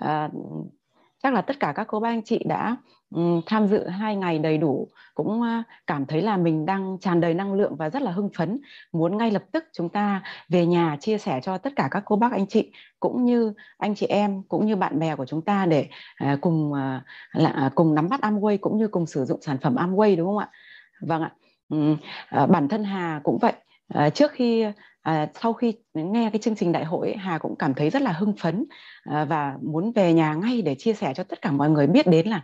Ờ, chắc là tất cả các cô bác anh chị đã ừ, tham dự hai ngày đầy đủ cũng ờ, cảm thấy là mình đang tràn đầy năng lượng và rất là hưng phấn muốn ngay lập tức chúng ta về nhà chia sẻ cho tất cả các cô bác anh chị cũng như anh chị em cũng như bạn bè của chúng ta để ờ, cùng là à, cùng nắm bắt Amway cũng như cùng sử dụng sản phẩm Amway đúng không ạ? Vâng ạ. Ừ, bản thân Hà cũng vậy. trước khi à, sau khi nghe cái chương trình đại hội ấy, Hà cũng cảm thấy rất là hưng phấn à, và muốn về nhà ngay để chia sẻ cho tất cả mọi người biết đến là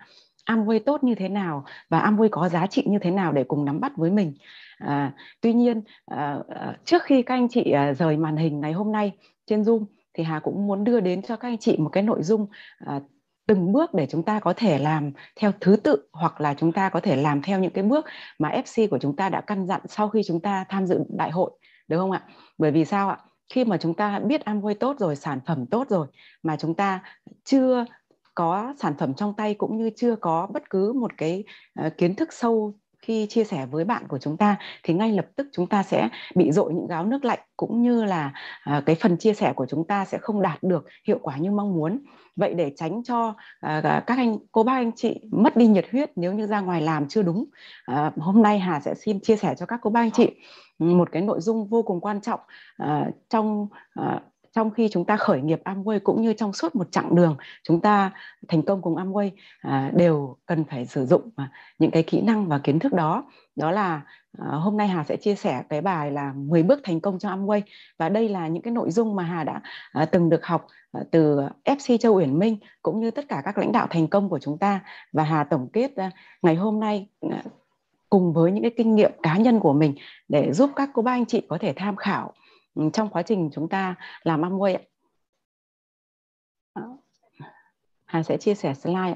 Amway tốt như thế nào và Amway có giá trị như thế nào để cùng nắm bắt với mình. À, tuy nhiên à, à trước khi các anh chị à, rời màn hình ngày hôm nay trên Zoom thì Hà cũng muốn đưa đến cho các anh chị một cái nội dung à, từng bước để chúng ta có thể làm theo thứ tự hoặc là chúng ta có thể làm theo những cái bước mà FC của chúng ta đã căn dặn sau khi chúng ta tham dự đại hội được không ạ bởi vì sao ạ khi mà chúng ta biết Amway tốt rồi sản phẩm tốt rồi mà chúng ta chưa có sản phẩm trong tay cũng như chưa có bất cứ một cái uh, kiến thức sâu khi chia sẻ với bạn của chúng ta thì ngay lập tức chúng ta sẽ bị dội những gáo nước lạnh cũng như là à, cái phần chia sẻ của chúng ta sẽ không đạt được hiệu quả như mong muốn vậy để tránh cho à, à, các anh cô bác anh chị mất đi nhiệt huyết nếu như ra ngoài làm chưa đúng hôm nay hà sẽ xin chia sẻ cho các cô bác anh chị một cái nội dung vô cùng quan trọng trong trong khi chúng ta khởi nghiệp Amway cũng như trong suốt một chặng đường chúng ta thành công cùng Amway à, đều cần phải sử dụng à, những cái kỹ năng và kiến thức đó. Đó là à, hôm nay Hà sẽ chia sẻ cái bài là 10 bước thành công cho Amway và đây là những cái nội dung mà Hà đã à, từng được học à, từ FC Châu Uyển Minh cũng như tất cả các lãnh đạo thành công của chúng ta và Hà tổng kết à, ngày hôm nay à, cùng với những cái kinh nghiệm cá nhân của mình để giúp các cô bác anh chị có thể tham khảo trong quá trình chúng ta làm Amway ạ. Hà sẽ chia sẻ slide.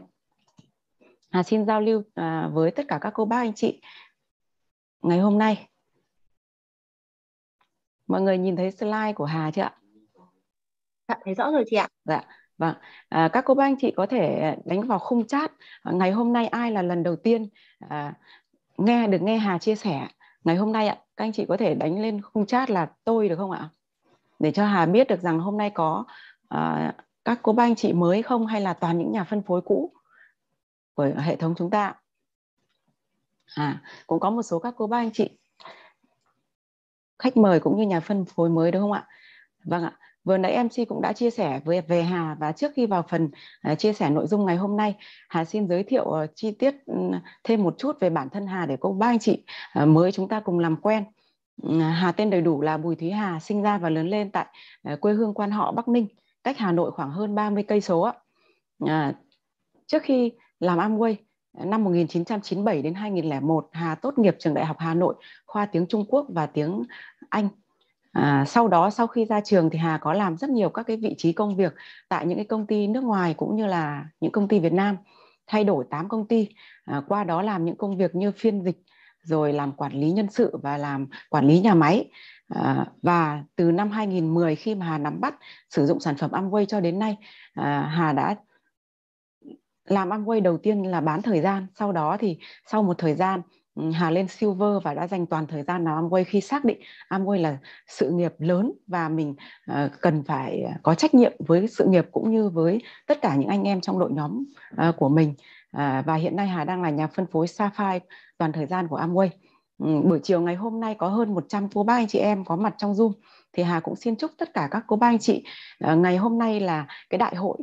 Hà xin giao lưu à, với tất cả các cô bác anh chị ngày hôm nay. Mọi người nhìn thấy slide của Hà chưa ạ? Dạ, thấy rõ rồi chị ạ. Dạ. Vâng, à, các cô bác anh chị có thể đánh vào khung chat ngày hôm nay ai là lần đầu tiên à, nghe được nghe Hà chia sẻ ngày hôm nay ạ các anh chị có thể đánh lên khung chat là tôi được không ạ để cho Hà biết được rằng hôm nay có à, các cô ba anh chị mới không hay là toàn những nhà phân phối cũ của hệ thống chúng ta à cũng có một số các cô ba anh chị khách mời cũng như nhà phân phối mới đúng không ạ vâng ạ vừa nãy MC cũng đã chia sẻ với về Hà và trước khi vào phần à, chia sẻ nội dung ngày hôm nay, Hà xin giới thiệu ờ, chi tiết ừ, thêm một chút về bản thân Hà để cô ba anh chị à, mới chúng ta cùng làm quen. Ừ, Hà tên đầy đủ là Bùi Thúy Hà, sinh ra và lớn lên tại à, quê hương Quan Họ Bắc Ninh, cách Hà Nội khoảng hơn 30 cây số. trước khi làm Amway, Năm 1997 đến 2001, Hà tốt nghiệp trường Đại học Hà Nội, khoa tiếng Trung Quốc và tiếng Anh À, sau đó sau khi ra trường thì Hà có làm rất nhiều các cái vị trí công việc tại những cái công ty nước ngoài cũng như là những công ty Việt Nam thay đổi 8 công ty à, qua đó làm những công việc như phiên dịch rồi làm quản lý nhân sự và làm quản lý nhà máy à, và từ năm 2010 khi mà Hà nắm bắt sử dụng sản phẩm Amway cho đến nay à, Hà đã làm Amway đầu tiên là bán thời gian sau đó thì sau một thời gian Ừ, Hà lên Silver và đã dành toàn thời gian làm Amway khi xác định Amway là sự nghiệp lớn và mình ờ, cần phải có trách nhiệm với sự nghiệp cũng như với tất cả những anh em trong đội nhóm ờ, của mình. À, và hiện nay Hà đang là nhà phân phối Sapphire toàn thời gian của Amway. Ừ, buổi chiều ngày hôm nay có hơn 100 cô bác anh chị em có mặt trong Zoom thì Hà cũng xin chúc tất cả các cô bác anh chị ờ, ngày hôm nay là cái đại hội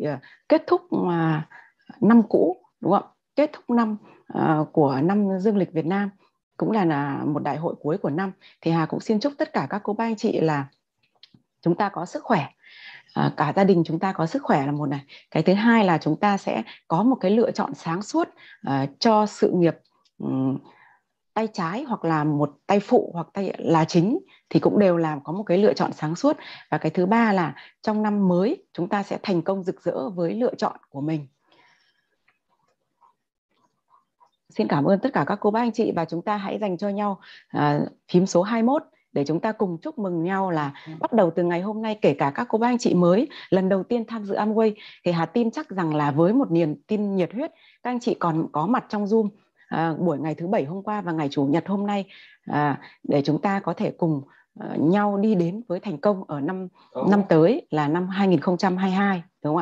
kết thúc à, năm cũ đúng không? Kết thúc năm Ờ, của năm dương lịch Việt Nam cũng là là một đại hội cuối của năm thì Hà cũng xin chúc tất cả các cô bác anh chị là chúng ta có sức khỏe à, cả gia đình chúng ta có sức khỏe là một này cái thứ hai là chúng ta sẽ có một cái lựa chọn sáng suốt uh, cho sự nghiệp um, tay trái hoặc là một tay phụ hoặc tay là chính thì cũng đều làm có một cái lựa chọn sáng suốt và cái thứ ba là trong năm mới chúng ta sẽ thành công rực rỡ với lựa chọn của mình Xin cảm ơn tất cả các cô bác anh chị và chúng ta hãy dành cho nhau à, phím số 21 để chúng ta cùng chúc mừng nhau là bắt đầu từ ngày hôm nay kể cả các cô bác anh chị mới lần đầu tiên tham dự Amway thì Hà tin chắc rằng là với một niềm tin nhiệt huyết các anh chị còn có mặt trong Zoom à, buổi ngày thứ bảy hôm qua và ngày chủ nhật hôm nay à, để chúng ta có thể cùng uh, nhau đi đến với thành công ở năm ừ. năm tới là năm 2022 đúng không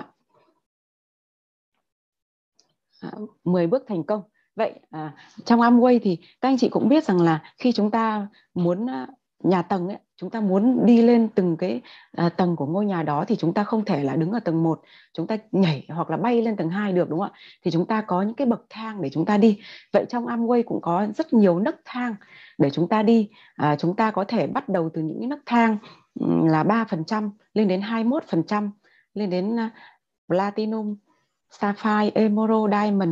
ạ? 10 à, bước thành công vậy à, trong Amway thì các anh chị cũng biết rằng là khi chúng ta muốn à, nhà tầng ấy, chúng ta muốn đi lên từng cái à, tầng của ngôi nhà đó thì chúng ta không thể là đứng ở tầng 1, chúng ta nhảy hoặc là bay lên tầng 2 được đúng không ạ? Thì chúng ta có những cái bậc thang để chúng ta đi. Vậy trong Amway cũng có rất nhiều nấc thang để chúng ta đi. À, chúng ta có thể bắt đầu từ những nấc thang là 3% lên đến 21%, lên đến à, platinum, sapphire, emerald, diamond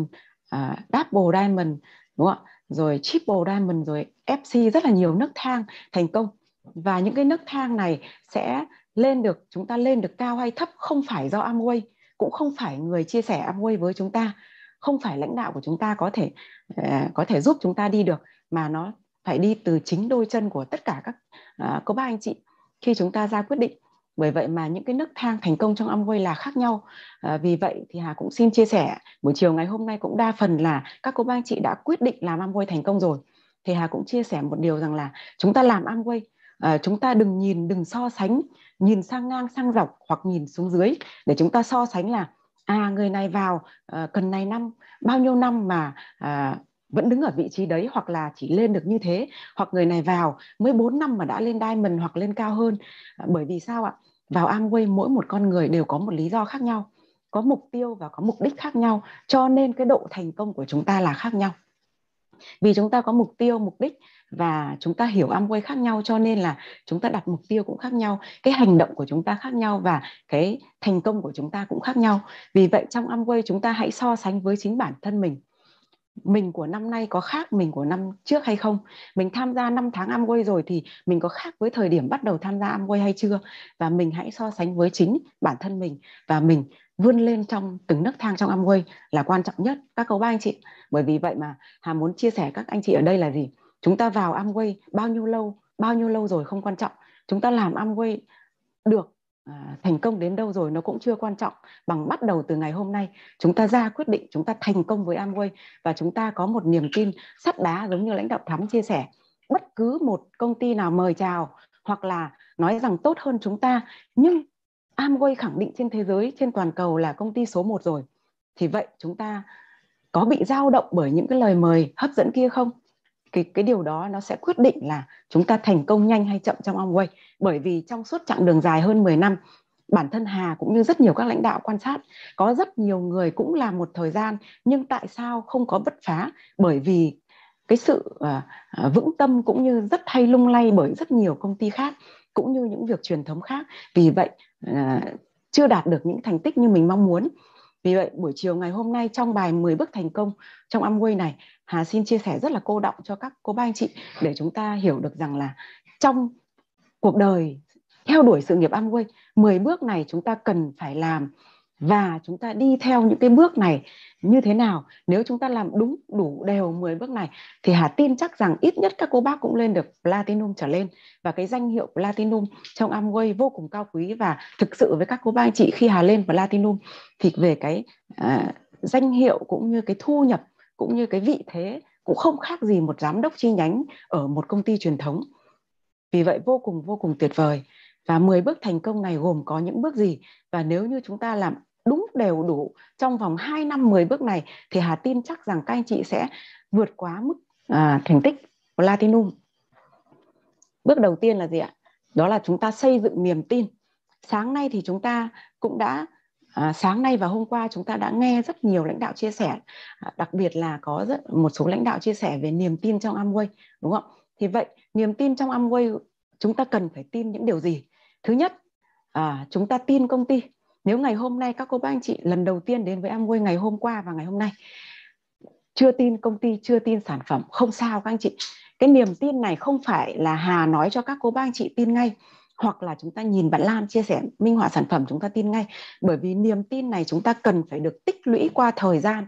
à, double diamond đúng không ạ rồi triple diamond rồi fc rất là nhiều nấc thang thành công và những cái nấc thang này sẽ lên được chúng ta lên được cao hay thấp không phải do Amway cũng không phải người chia sẻ Amway với chúng ta không phải lãnh đạo của chúng ta có thể à, có thể giúp chúng ta đi được mà nó phải đi từ chính đôi chân của tất cả các à, cô bác anh chị khi chúng ta ra quyết định bởi vậy mà những cái nấc thang thành công trong Amway là khác nhau à, vì vậy thì Hà cũng xin chia sẻ buổi chiều ngày hôm nay cũng đa phần là các cô bác anh chị đã quyết định làm Amway thành công rồi thì Hà cũng chia sẻ một điều rằng là chúng ta làm Amway à, chúng ta đừng nhìn đừng so sánh nhìn sang ngang sang dọc hoặc nhìn xuống dưới để chúng ta so sánh là à người này vào à, cần này năm bao nhiêu năm mà à, vẫn đứng ở vị trí đấy hoặc là chỉ lên được như thế hoặc người này vào mới 4 năm mà đã lên diamond hoặc lên cao hơn à, bởi vì sao ạ vào Amway mỗi một con người đều có một lý do khác nhau có mục tiêu và có mục đích khác nhau cho nên cái độ thành công của chúng ta là khác nhau vì chúng ta có mục tiêu mục đích và chúng ta hiểu Amway khác nhau cho nên là chúng ta đặt mục tiêu cũng khác nhau cái hành động của chúng ta khác nhau và cái thành công của chúng ta cũng khác nhau vì vậy trong Amway chúng ta hãy so sánh với chính bản thân mình mình của năm nay có khác mình của năm trước hay không mình tham gia năm tháng Amway rồi thì mình có khác với thời điểm bắt đầu tham gia Amway hay chưa và mình hãy so sánh với chính bản thân mình và mình vươn lên trong từng nấc thang trong Amway là quan trọng nhất các cậu ba anh chị bởi vì vậy mà Hà muốn chia sẻ các anh chị ở đây là gì chúng ta vào Amway bao nhiêu lâu bao nhiêu lâu rồi không quan trọng chúng ta làm Amway được À, thành công đến đâu rồi nó cũng chưa quan trọng bằng bắt đầu từ ngày hôm nay chúng ta ra quyết định chúng ta thành công với Amway và chúng ta có một niềm tin sắt đá giống như lãnh đạo thắm chia sẻ bất cứ một công ty nào mời chào hoặc là nói rằng tốt hơn chúng ta nhưng Amway khẳng định trên thế giới trên toàn cầu là công ty số 1 rồi thì vậy chúng ta có bị dao động bởi những cái lời mời hấp dẫn kia không cái cái điều đó nó sẽ quyết định là chúng ta thành công nhanh hay chậm trong Amway bởi vì trong suốt chặng đường dài hơn 10 năm bản thân Hà cũng như rất nhiều các lãnh đạo quan sát có rất nhiều người cũng làm một thời gian nhưng tại sao không có bứt phá bởi vì cái sự uh, vững tâm cũng như rất hay lung lay bởi rất nhiều công ty khác cũng như những việc truyền thống khác vì vậy uh, chưa đạt được những thành tích như mình mong muốn vì vậy buổi chiều ngày hôm nay trong bài 10 bước thành công trong Amway này Hà xin chia sẻ rất là cô động cho các cô bác anh chị để chúng ta hiểu được rằng là trong cuộc đời theo đuổi sự nghiệp Amway, 10 bước này chúng ta cần phải làm và chúng ta đi theo những cái bước này như thế nào nếu chúng ta làm đúng đủ đều 10 bước này thì Hà tin chắc rằng ít nhất các cô bác cũng lên được Platinum trở lên và cái danh hiệu Platinum trong Amway vô cùng cao quý và thực sự với các cô bác anh chị khi Hà lên Platinum thì về cái à, danh hiệu cũng như cái thu nhập cũng như cái vị thế cũng không khác gì một giám đốc chi nhánh ở một công ty truyền thống. Vì vậy vô cùng vô cùng tuyệt vời. Và 10 bước thành công này gồm có những bước gì và nếu như chúng ta làm đúng đều đủ trong vòng 2 năm 10 bước này thì Hà tin chắc rằng các anh chị sẽ vượt quá mức à, thành tích Platinum. Bước đầu tiên là gì ạ? Đó là chúng ta xây dựng niềm tin. Sáng nay thì chúng ta cũng đã À, sáng nay và hôm qua chúng ta đã nghe rất nhiều lãnh đạo chia sẻ à, đặc biệt là có rất, một số lãnh đạo chia sẻ về niềm tin trong Amway đúng không thì vậy niềm tin trong Amway chúng ta cần phải tin những điều gì thứ nhất à, chúng ta tin công ty nếu ngày hôm nay các cô bác anh chị lần đầu tiên đến với Amway ngày hôm qua và ngày hôm nay chưa tin công ty chưa tin sản phẩm không sao các anh chị cái niềm tin này không phải là hà nói cho các cô bác anh chị tin ngay hoặc là chúng ta nhìn bạn Lan chia sẻ minh họa sản phẩm chúng ta tin ngay bởi vì niềm tin này chúng ta cần phải được tích lũy qua thời gian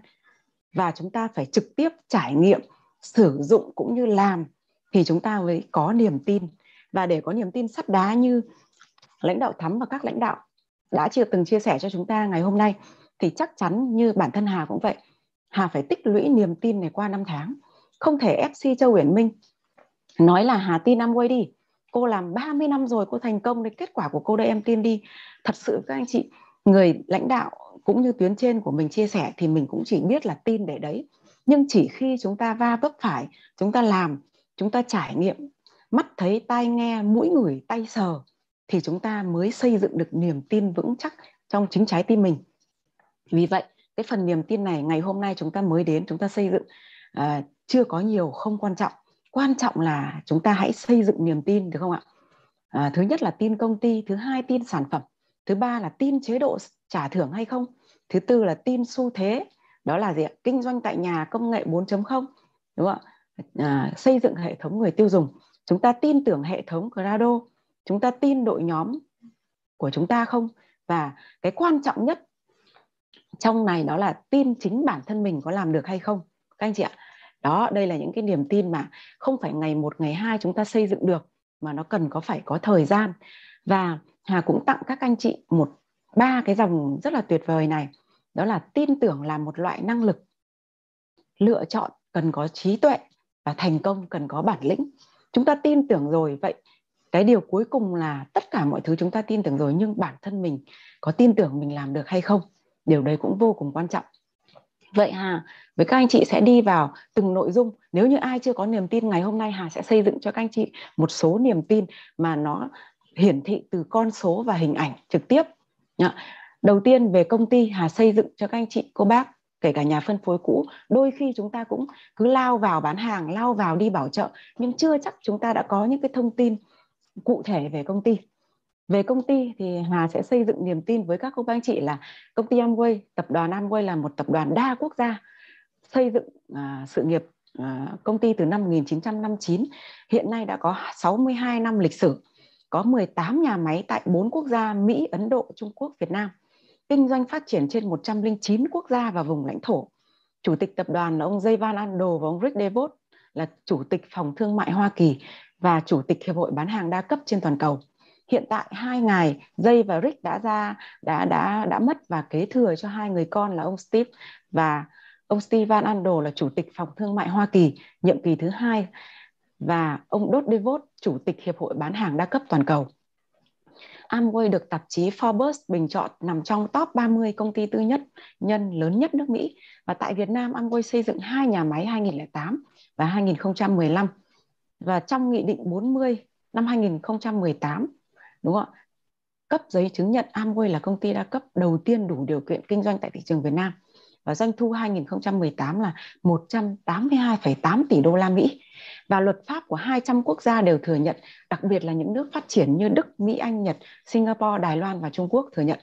và chúng ta phải trực tiếp trải nghiệm sử dụng cũng như làm thì chúng ta mới có niềm tin và để có niềm tin sắt đá như lãnh đạo thắm và các lãnh đạo đã chưa từng chia sẻ cho chúng ta ngày hôm nay thì chắc chắn như bản thân Hà cũng vậy Hà phải tích lũy niềm tin này qua năm tháng không thể FC Châu Uyển Minh nói là Hà tin Amway đi cô làm 30 năm rồi cô thành công đấy kết quả của cô đây em tin đi thật sự các anh chị người lãnh đạo cũng như tuyến trên của mình chia sẻ thì mình cũng chỉ biết là tin để đấy nhưng chỉ khi chúng ta va vấp phải chúng ta làm chúng ta trải nghiệm mắt thấy tai nghe mũi ngửi tay sờ thì chúng ta mới xây dựng được niềm tin vững chắc trong chính trái tim mình vì vậy cái phần niềm tin này ngày hôm nay chúng ta mới đến chúng ta xây dựng à, chưa có nhiều không quan trọng quan trọng là chúng ta hãy xây dựng niềm tin được không ạ à, thứ nhất là tin công ty thứ hai tin sản phẩm thứ ba là tin chế độ trả thưởng hay không thứ tư là tin xu thế đó là gì ạ kinh doanh tại nhà công nghệ 4.0 đúng không ạ à, xây dựng hệ thống người tiêu dùng chúng ta tin tưởng hệ thống Grado chúng ta tin đội nhóm của chúng ta không và cái quan trọng nhất trong này đó là tin chính bản thân mình có làm được hay không các anh chị ạ đó đây là những cái niềm tin mà không phải ngày một ngày hai chúng ta xây dựng được mà nó cần có phải có thời gian và hà cũng tặng các anh chị một ba cái dòng rất là tuyệt vời này đó là tin tưởng là một loại năng lực lựa chọn cần có trí tuệ và thành công cần có bản lĩnh chúng ta tin tưởng rồi vậy cái điều cuối cùng là tất cả mọi thứ chúng ta tin tưởng rồi nhưng bản thân mình có tin tưởng mình làm được hay không điều đấy cũng vô cùng quan trọng vậy hà với các anh chị sẽ đi vào từng nội dung nếu như ai chưa có niềm tin ngày hôm nay hà sẽ xây dựng cho các anh chị một số niềm tin mà nó hiển thị từ con số và hình ảnh trực tiếp đầu tiên về công ty hà xây dựng cho các anh chị cô bác kể cả nhà phân phối cũ đôi khi chúng ta cũng cứ lao vào bán hàng lao vào đi bảo trợ nhưng chưa chắc chúng ta đã có những cái thông tin cụ thể về công ty về công ty thì Hà sẽ xây dựng niềm tin với các cô bác anh chị là công ty Amway, tập đoàn Amway là một tập đoàn đa quốc gia xây dựng à, sự nghiệp à, công ty từ năm 1959, hiện nay đã có 62 năm lịch sử, có 18 nhà máy tại 4 quốc gia Mỹ, Ấn Độ, Trung Quốc, Việt Nam, kinh doanh phát triển trên 109 quốc gia và vùng lãnh thổ. Chủ tịch tập đoàn là ông van Ando và ông Rick Devos là chủ tịch phòng thương mại Hoa Kỳ và chủ tịch hiệp hội bán hàng đa cấp trên toàn cầu hiện tại hai ngày dây và Rick đã ra đã đã đã mất và kế thừa cho hai người con là ông Steve và ông Steve Van Andel là chủ tịch phòng thương mại Hoa Kỳ nhiệm kỳ thứ hai và ông Dot DeVos chủ tịch hiệp hội bán hàng đa cấp toàn cầu. Amway được tạp chí Forbes bình chọn nằm trong top 30 công ty tư nhất nhân lớn nhất nước Mỹ và tại Việt Nam Amway xây dựng hai nhà máy 2008 và 2015 và trong nghị định 40 năm 2018 đúng không ạ cấp giấy chứng nhận Amway là công ty đa cấp đầu tiên đủ điều kiện kinh doanh tại thị trường Việt Nam và doanh thu 2018 là 182,8 tỷ đô la Mỹ và luật pháp của 200 quốc gia đều thừa nhận, đặc biệt là những nước phát triển như Đức, Mỹ, Anh, Nhật, Singapore, Đài Loan và Trung Quốc thừa nhận.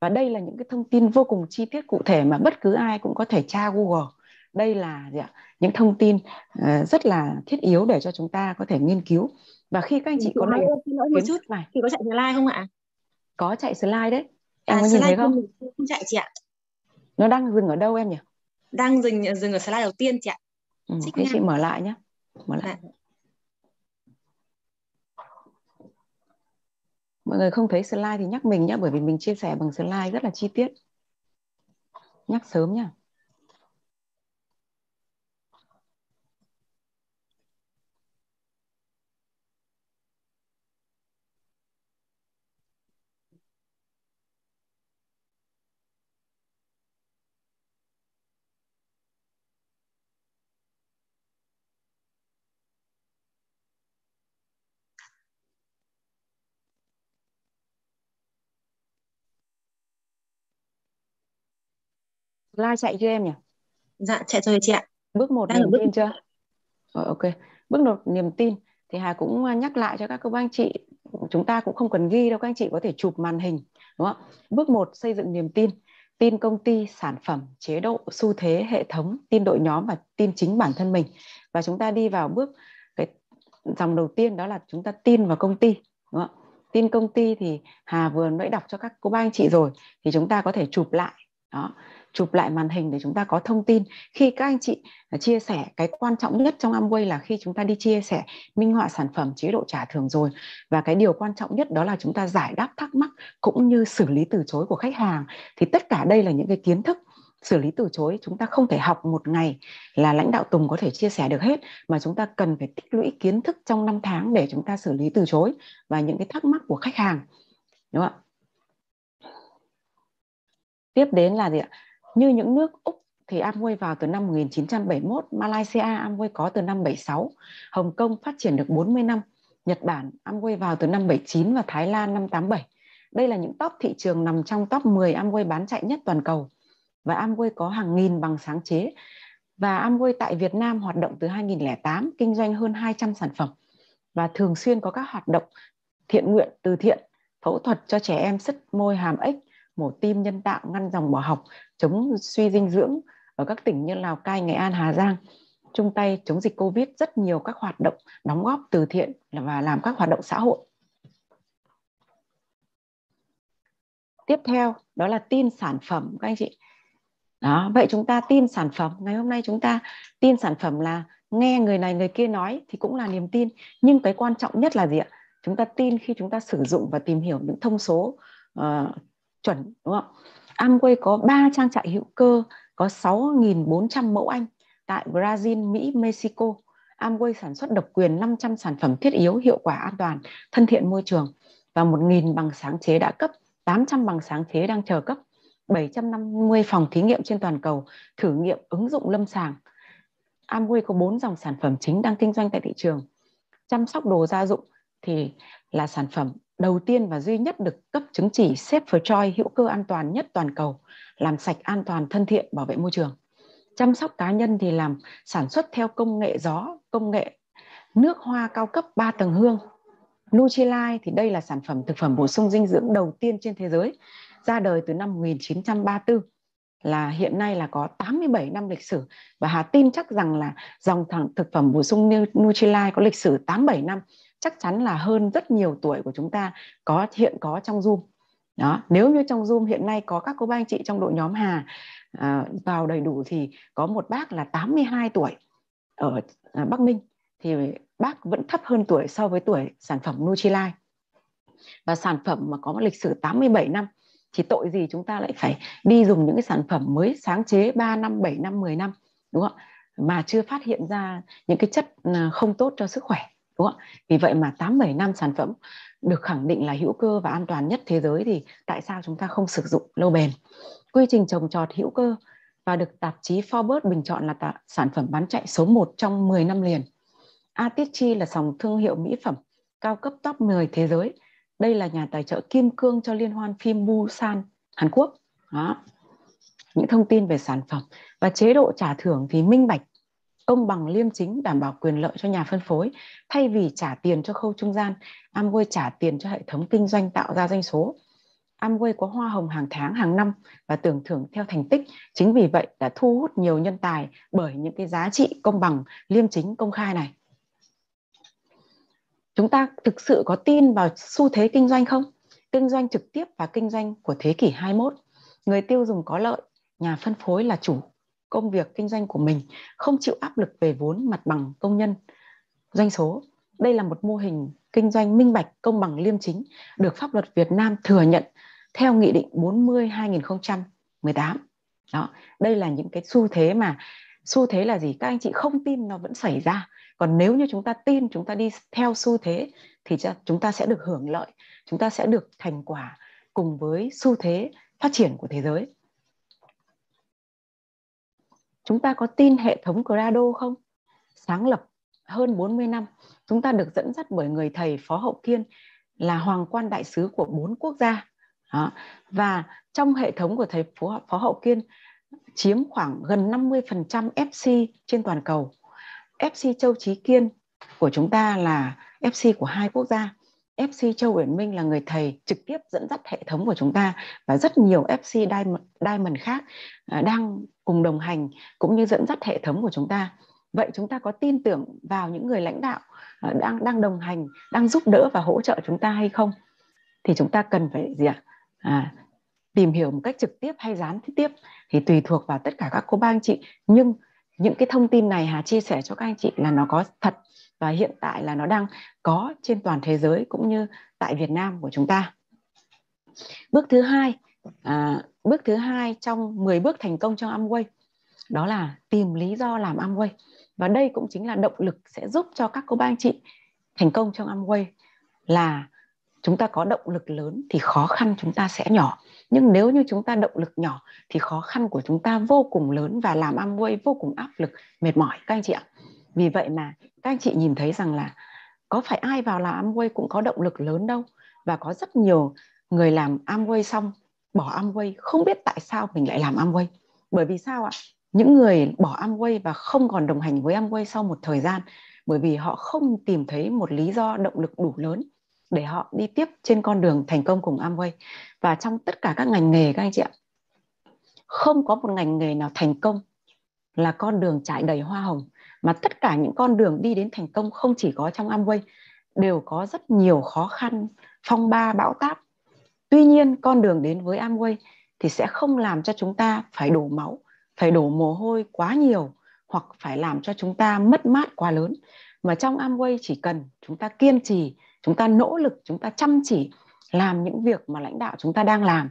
Và đây là những cái thông tin vô cùng chi tiết cụ thể mà bất cứ ai cũng có thể tra Google. Đây là gì ạ? những thông tin ờ, rất là thiết yếu để cho chúng ta có thể nghiên cứu và khi các anh chị có lỗi một chút này thì có chạy slide không ạ có chạy slide đấy em à, có nhìn thấy không? không chạy chị ạ nó đang dừng ở đâu em nhỉ đang dừng dừng ở slide đầu tiên chị ạ ừ, thế chị mở lại nhé mở lại à. mọi người không thấy slide thì nhắc mình nhé bởi vì mình chia sẻ bằng slide rất là chi tiết nhắc sớm nhá La chạy chưa em nhỉ? Dạ chạy rồi chị ạ. Bước 1 niềm bước... tin chưa? Rồi ok. Bước một niềm tin thì Hà cũng à, nhắc lại cho các cô bác anh chị chúng ta cũng không cần ghi đâu các anh chị có thể chụp màn hình đúng không? Bước một xây dựng niềm tin tin công ty, sản phẩm, chế độ, xu thế, hệ thống, tin đội nhóm và tin chính bản thân mình. Và chúng ta đi vào bước cái dòng đầu tiên đó là chúng ta tin vào công ty, đúng không? Tin công ty thì Hà vừa nãy đọc cho các cô bác anh chị rồi thì chúng ta có thể chụp lại. Đó chụp lại màn hình để chúng ta có thông tin khi các anh chị à, chia sẻ cái quan trọng nhất trong Amway là khi chúng ta đi chia sẻ minh họa sản phẩm chế độ trả thưởng rồi và cái điều quan trọng nhất đó là chúng ta giải đáp thắc mắc cũng như xử lý từ chối của khách hàng thì tất cả đây là những cái kiến thức xử lý từ chối chúng ta không thể học một ngày là lãnh đạo tùng có thể chia sẻ được hết mà chúng ta cần phải tích lũy kiến thức trong năm tháng để chúng ta xử lý từ chối và những cái thắc mắc của khách hàng đúng không ạ tiếp đến là gì ạ như những nước Úc thì Amway vào từ năm 1971, Malaysia Amway có từ năm 76, Hồng Kông phát triển được 40 năm, Nhật Bản Amway vào từ năm 79 và Thái Lan năm 87. Đây là những top thị trường nằm trong top 10 Amway bán chạy nhất toàn cầu. Và Amway có hàng nghìn bằng sáng chế. Và Amway tại Việt Nam hoạt động từ 2008, kinh doanh hơn 200 sản phẩm và thường xuyên có các hoạt động thiện nguyện từ thiện, phẫu thuật cho trẻ em sứt môi hàm ếch, mổ tim nhân tạo, ngăn dòng bỏ học, chống suy dinh dưỡng ở các tỉnh như Lào Cai, Nghệ An, Hà Giang chung tay chống dịch Covid rất nhiều các hoạt động đóng góp từ thiện và làm các hoạt động xã hội. Tiếp theo đó là tin sản phẩm các anh chị. Đó, vậy chúng ta tin sản phẩm, ngày hôm nay chúng ta tin sản phẩm là nghe người này người kia nói thì cũng là niềm tin, nhưng cái quan trọng nhất là gì ạ? Chúng ta tin khi chúng ta sử dụng và tìm hiểu những thông số uh, chuẩn đúng không? Amway có 3 trang trại hữu cơ có 6.400 mẫu Anh tại Brazil, Mỹ, Mexico. Amway sản xuất độc quyền 500 sản phẩm thiết yếu hiệu quả an toàn, thân thiện môi trường và 1.000 bằng sáng chế đã cấp, 800 bằng sáng chế đang chờ cấp, 750 phòng thí nghiệm trên toàn cầu thử nghiệm ứng dụng lâm sàng. Amway có 4 dòng sản phẩm chính đang kinh doanh tại thị trường. Chăm sóc đồ gia dụng thì là sản phẩm đầu tiên và duy nhất được cấp chứng chỉ xếp Choi hữu cơ an toàn nhất toàn cầu, làm sạch an toàn thân thiện bảo vệ môi trường. Chăm sóc cá nhân thì làm sản xuất theo công nghệ gió, công nghệ nước hoa cao cấp 3 tầng hương. Nutrilite thì đây là sản phẩm thực phẩm bổ sung dinh dưỡng đầu tiên trên thế giới, ra đời từ năm 1934 là hiện nay là có 87 năm lịch sử và Hà tin chắc rằng là dòng thẳng thực phẩm bổ sung Nutrilite có lịch sử 87 năm chắc chắn là hơn rất nhiều tuổi của chúng ta có hiện có trong Zoom. Đó, nếu như trong Zoom hiện nay có các cô bác anh chị trong đội nhóm Hà à, vào đầy đủ thì có một bác là 82 tuổi ở à, Bắc Ninh thì bác vẫn thấp hơn tuổi so với tuổi sản phẩm Nutrilite. Và sản phẩm mà có một lịch sử 87 năm thì tội gì chúng ta lại phải đi dùng những cái sản phẩm mới sáng chế 3 năm, 7 năm, 10 năm đúng không Mà chưa phát hiện ra những cái chất à, không tốt cho sức khỏe đúng không vì vậy mà 87 năm sản phẩm được khẳng định là hữu cơ và an toàn nhất thế giới thì tại sao chúng ta không sử dụng lâu bền quy trình trồng trọt hữu cơ và được tạp chí Forbes bình chọn là sản phẩm bán chạy số 1 trong 10 năm liền. Atichi là dòng thương hiệu mỹ phẩm cao cấp top 10 thế giới. Đây là nhà tài trợ kim cương cho liên hoan phim Busan, Hàn Quốc. Đó. Những thông tin về sản phẩm và chế độ trả thưởng thì minh bạch công bằng liêm chính đảm bảo quyền lợi cho nhà phân phối thay vì trả tiền cho khâu trung gian Amway trả tiền cho hệ thống kinh doanh tạo ra doanh số Amway có hoa hồng hàng tháng hàng năm và tưởng thưởng theo thành tích chính vì vậy đã thu hút nhiều nhân tài bởi những cái giá trị công bằng liêm chính công khai này chúng ta thực sự có tin vào xu thế kinh doanh không kinh doanh trực tiếp và kinh doanh của thế kỷ 21 người tiêu dùng có lợi nhà phân phối là chủ công việc kinh doanh của mình không chịu áp lực về vốn mặt bằng công nhân doanh số đây là một mô hình kinh doanh minh bạch công bằng liêm chính được pháp luật Việt Nam thừa nhận theo nghị định 40 2018 đó đây là những cái xu thế mà xu thế là gì các anh chị không tin nó vẫn xảy ra còn nếu như chúng ta tin chúng ta đi theo xu thế thì chúng ta sẽ được hưởng lợi chúng ta sẽ được thành quả cùng với xu thế phát triển của thế giới Chúng ta có tin hệ thống Grado không? Sáng lập hơn 40 năm, chúng ta được dẫn dắt bởi người thầy Phó Hậu Kiên là hoàng quan đại sứ của bốn quốc gia. Đó. Và trong hệ thống của thầy Phó, Phó Hậu Kiên chiếm khoảng gần 50% FC trên toàn cầu. FC Châu Trí Kiên của chúng ta là FC của hai quốc gia FC Châu Uyển Minh là người thầy trực tiếp dẫn dắt hệ thống của chúng ta và rất nhiều FC Diamond, Diamond khác à, đang cùng đồng hành cũng như dẫn dắt hệ thống của chúng ta. Vậy chúng ta có tin tưởng vào những người lãnh đạo à, đang đang đồng hành, đang giúp đỡ và hỗ trợ chúng ta hay không? Thì chúng ta cần phải gì ạ? À, tìm hiểu một cách trực tiếp hay gián tiếp thì tùy thuộc vào tất cả các cô bác anh chị nhưng những cái thông tin này Hà chia sẻ cho các anh chị là nó có thật và hiện tại là nó đang có trên toàn thế giới cũng như tại Việt Nam của chúng ta. Bước thứ hai, à, bước thứ hai trong 10 bước thành công trong Amway đó là tìm lý do làm Amway và đây cũng chính là động lực sẽ giúp cho các cô bác anh chị thành công trong Amway là chúng ta có động lực lớn thì khó khăn chúng ta sẽ nhỏ nhưng nếu như chúng ta động lực nhỏ thì khó khăn của chúng ta vô cùng lớn và làm Amway vô cùng áp lực mệt mỏi các anh chị ạ vì vậy mà các anh chị nhìn thấy rằng là có phải ai vào làm Amway cũng có động lực lớn đâu và có rất nhiều người làm Amway xong bỏ Amway không biết tại sao mình lại làm Amway bởi vì sao ạ những người bỏ Amway và không còn đồng hành với Amway sau một thời gian bởi vì họ không tìm thấy một lý do động lực đủ lớn để họ đi tiếp trên con đường thành công cùng Amway và trong tất cả các ngành nghề các anh chị ạ không có một ngành nghề nào thành công là con đường trải đầy hoa hồng mà tất cả những con đường đi đến thành công không chỉ có trong Amway đều có rất nhiều khó khăn, phong ba bão táp. Tuy nhiên con đường đến với Amway thì sẽ không làm cho chúng ta phải đổ máu, phải đổ mồ hôi quá nhiều hoặc phải làm cho chúng ta mất mát quá lớn. Mà trong Amway chỉ cần chúng ta kiên trì, chúng ta nỗ lực, chúng ta chăm chỉ làm những việc mà lãnh đạo chúng ta đang làm,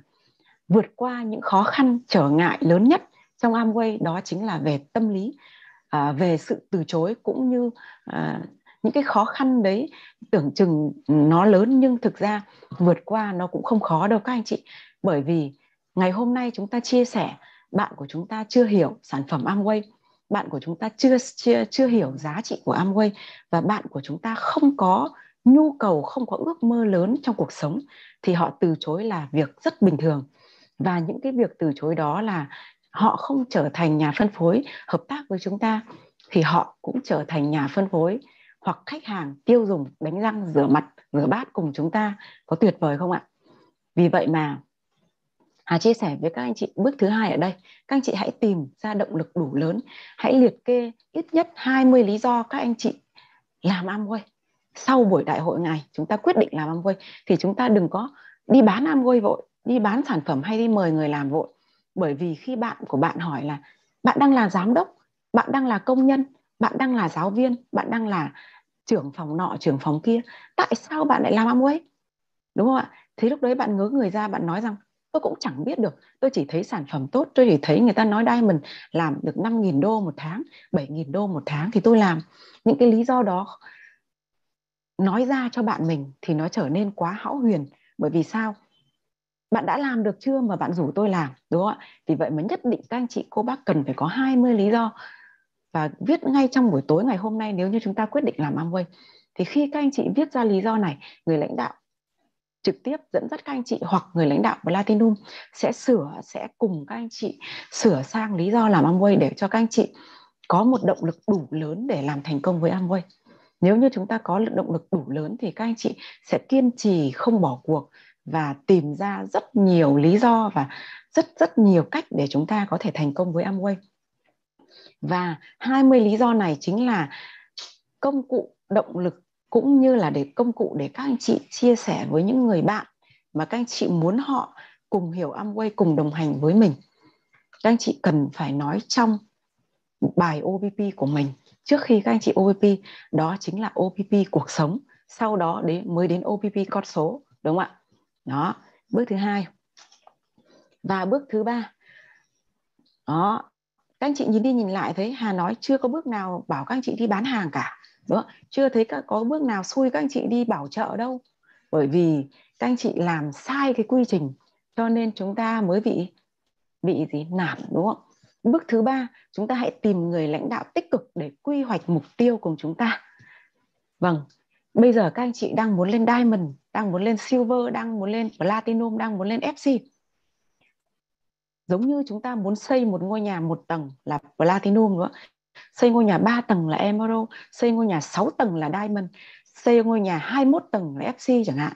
vượt qua những khó khăn trở ngại lớn nhất trong Amway đó chính là về tâm lý à, về sự từ chối cũng như à, những cái khó khăn đấy tưởng chừng nó lớn nhưng thực ra vượt qua nó cũng không khó đâu các anh chị bởi vì ngày hôm nay chúng ta chia sẻ bạn của chúng ta chưa hiểu sản phẩm Amway bạn của chúng ta chưa chưa chưa hiểu giá trị của Amway và bạn của chúng ta không có nhu cầu không có ước mơ lớn trong cuộc sống thì họ từ chối là việc rất bình thường và những cái việc từ chối đó là họ không trở thành nhà phân phối hợp tác với chúng ta thì họ cũng trở thành nhà phân phối hoặc khách hàng tiêu dùng đánh răng rửa mặt rửa bát cùng chúng ta có tuyệt vời không ạ vì vậy mà Hà chia sẻ với các anh chị bước thứ hai ở đây, các anh chị hãy tìm ra động lực đủ lớn, hãy liệt kê ít nhất 20 lý do các anh chị làm Amway. Sau buổi đại hội này chúng ta quyết định làm Amway thì chúng ta đừng có đi bán Amway vội, đi bán sản phẩm hay đi mời người làm vội bởi vì khi bạn của bạn hỏi là bạn đang là giám đốc bạn đang là công nhân bạn đang là giáo viên bạn đang là trưởng phòng nọ trưởng phòng kia tại sao bạn lại làm amway đúng không ạ thế lúc đấy bạn ngớ người ra bạn nói rằng tôi cũng chẳng biết được tôi chỉ thấy sản phẩm tốt tôi chỉ thấy người ta nói diamond làm được 5.000 đô một tháng 7.000 đô một tháng thì tôi làm những cái lý do đó nói ra cho bạn mình thì nó trở nên quá hão huyền bởi vì sao bạn đã làm được chưa mà bạn rủ tôi làm đúng không ạ vì vậy mà nhất định các anh chị cô bác cần phải có 20 lý do và viết ngay trong buổi tối ngày hôm nay nếu như chúng ta quyết định làm Amway thì khi các anh chị viết ra lý do này người lãnh đạo trực tiếp dẫn dắt các anh chị hoặc người lãnh đạo Platinum sẽ sửa sẽ cùng các anh chị sửa sang lý do làm Amway để cho các anh chị có một động lực đủ lớn để làm thành công với Amway. Nếu như chúng ta có động lực đủ lớn thì các anh chị sẽ kiên trì không bỏ cuộc và tìm ra rất nhiều lý do và rất rất nhiều cách để chúng ta có thể thành công với Amway. Và 20 lý do này chính là công cụ động lực cũng như là để công cụ để các anh chị chia sẻ với những người bạn mà các anh chị muốn họ cùng hiểu Amway, cùng đồng hành với mình. Các anh chị cần phải nói trong bài opp của mình trước khi các anh chị opp đó chính là opp cuộc sống sau đó đến mới đến opp con số đúng không ạ đó bước thứ hai và bước thứ ba đó các anh chị nhìn đi nhìn lại thấy hà nói chưa có bước nào bảo các anh chị đi bán hàng cả đó chưa thấy các, có bước nào xui các anh chị đi bảo trợ đâu bởi vì các anh chị làm sai cái quy trình cho nên chúng ta mới bị bị gì nản đúng không bước thứ ba chúng ta hãy tìm người lãnh đạo tích cực để quy hoạch mục tiêu cùng chúng ta vâng bây giờ các anh chị đang muốn lên diamond đang muốn lên silver đang muốn lên platinum đang muốn lên fc giống như chúng ta muốn xây một ngôi nhà một tầng là platinum nữa xây ngôi nhà 3 tầng là emerald xây ngôi nhà 6 tầng là diamond xây ngôi nhà 21 tầng là fc chẳng hạn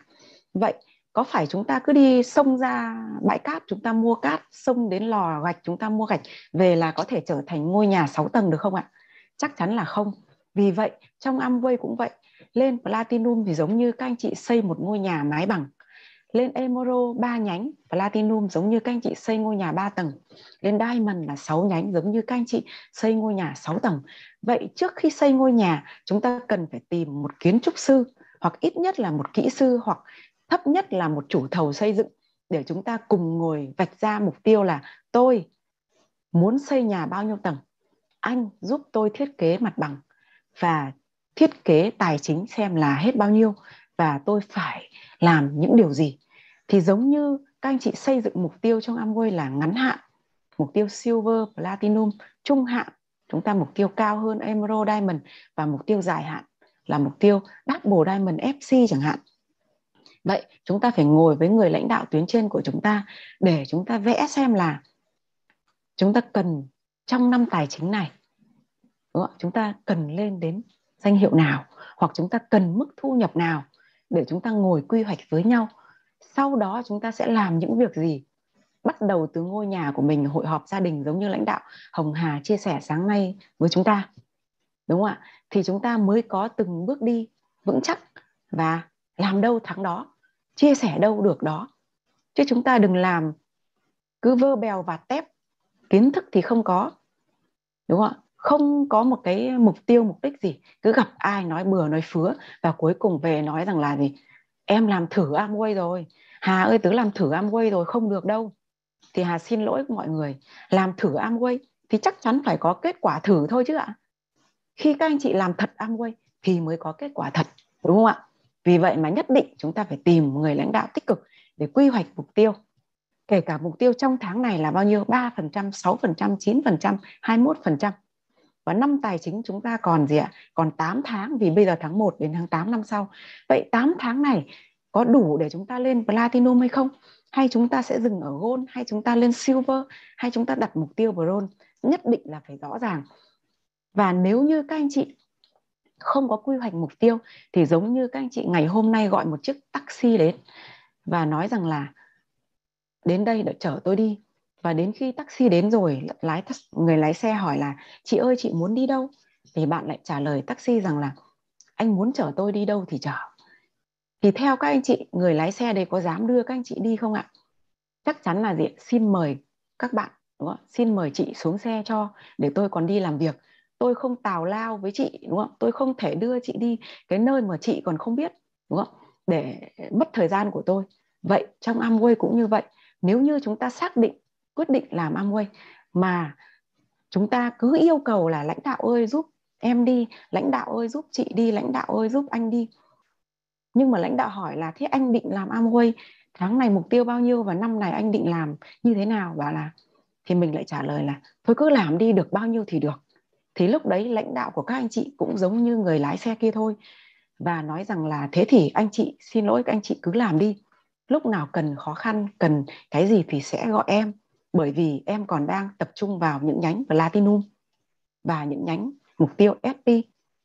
vậy có phải chúng ta cứ đi sông ra bãi cát chúng ta mua cát sông đến lò gạch chúng ta mua gạch về là có thể trở thành ngôi nhà 6 tầng được không ạ chắc chắn là không vì vậy trong Amway cũng vậy lên platinum thì giống như các anh chị xây một ngôi nhà mái bằng lên Emerald ba nhánh Platinum giống như các anh chị xây ngôi nhà ba tầng lên Diamond là sáu nhánh giống như các anh chị xây ngôi nhà sáu tầng vậy trước khi xây ngôi nhà chúng ta cần phải tìm một kiến trúc sư hoặc ít nhất là một kỹ sư hoặc thấp nhất là một chủ thầu xây dựng để chúng ta cùng ngồi vạch ra mục tiêu là tôi muốn xây nhà bao nhiêu tầng anh giúp tôi thiết kế mặt bằng và thiết kế tài chính xem là hết bao nhiêu và tôi phải làm những điều gì thì giống như các anh chị xây dựng mục tiêu trong Amway là ngắn hạn mục tiêu silver platinum trung hạn chúng ta mục tiêu cao hơn emerald diamond và mục tiêu dài hạn là mục tiêu double diamond fc chẳng hạn vậy chúng ta phải ngồi với người lãnh đạo tuyến trên của chúng ta để chúng ta vẽ xem là chúng ta cần trong năm tài chính này đúng không? chúng ta cần lên đến danh hiệu nào hoặc chúng ta cần mức thu nhập nào để chúng ta ngồi quy hoạch với nhau sau đó chúng ta sẽ làm những việc gì bắt đầu từ ngôi nhà của mình hội họp gia đình giống như lãnh đạo hồng hà chia sẻ sáng nay với chúng ta đúng không ạ thì chúng ta mới có từng bước đi vững chắc và làm đâu thắng đó chia sẻ đâu được đó chứ chúng ta đừng làm cứ vơ bèo và tép kiến thức thì không có đúng không ạ không có một cái mục tiêu mục đích gì cứ gặp ai nói bừa nói phứa và cuối cùng về nói rằng là gì em làm thử Amway rồi Hà ơi tớ làm thử Amway rồi không được đâu thì Hà xin lỗi mọi người làm thử Amway thì chắc chắn phải có kết quả thử thôi chứ ạ khi các anh chị làm thật Amway thì mới có kết quả thật đúng không ạ vì vậy mà nhất định chúng ta phải tìm người lãnh đạo tích cực để quy hoạch mục tiêu kể cả mục tiêu trong tháng này là bao nhiêu 3%, 6%, 9%, 21% và năm tài chính chúng ta còn gì ạ? Còn 8 tháng vì bây giờ tháng 1 đến tháng 8 năm sau. Vậy 8 tháng này có đủ để chúng ta lên platinum hay không? Hay chúng ta sẽ dừng ở gold, hay chúng ta lên silver, hay chúng ta đặt mục tiêu bronze? Nhất định là phải rõ ràng. Và nếu như các anh chị không có quy hoạch mục tiêu thì giống như các anh chị ngày hôm nay gọi một chiếc taxi đến và nói rằng là đến đây để chở tôi đi và đến khi taxi đến rồi lái người lái xe hỏi là chị ơi chị muốn đi đâu thì bạn lại trả lời taxi rằng là anh muốn chở tôi đi đâu thì chở thì theo các anh chị người lái xe đây có dám đưa các anh chị đi không ạ chắc chắn là gì xin mời các bạn đúng không? xin mời chị xuống xe cho để tôi còn đi làm việc tôi không tào lao với chị đúng không tôi không thể đưa chị đi cái nơi mà chị còn không biết đúng không để mất thời gian của tôi vậy trong Amway cũng như vậy nếu như chúng ta xác định quyết định làm Amway mà chúng ta cứ yêu cầu là lãnh đạo ơi giúp em đi, lãnh đạo ơi giúp chị đi, lãnh đạo ơi giúp anh đi. Nhưng mà lãnh đạo hỏi là thế anh định làm Amway tháng này mục tiêu bao nhiêu và năm này anh định làm như thế nào bảo là thì mình lại trả lời là thôi cứ làm đi được bao nhiêu thì được thì lúc đấy lãnh đạo của các anh chị cũng giống như người lái xe kia thôi và nói rằng là thế thì anh chị xin lỗi các anh chị cứ làm đi lúc nào cần khó khăn cần cái gì thì sẽ gọi em bởi vì em còn đang tập trung vào những nhánh platinum và những nhánh mục tiêu SP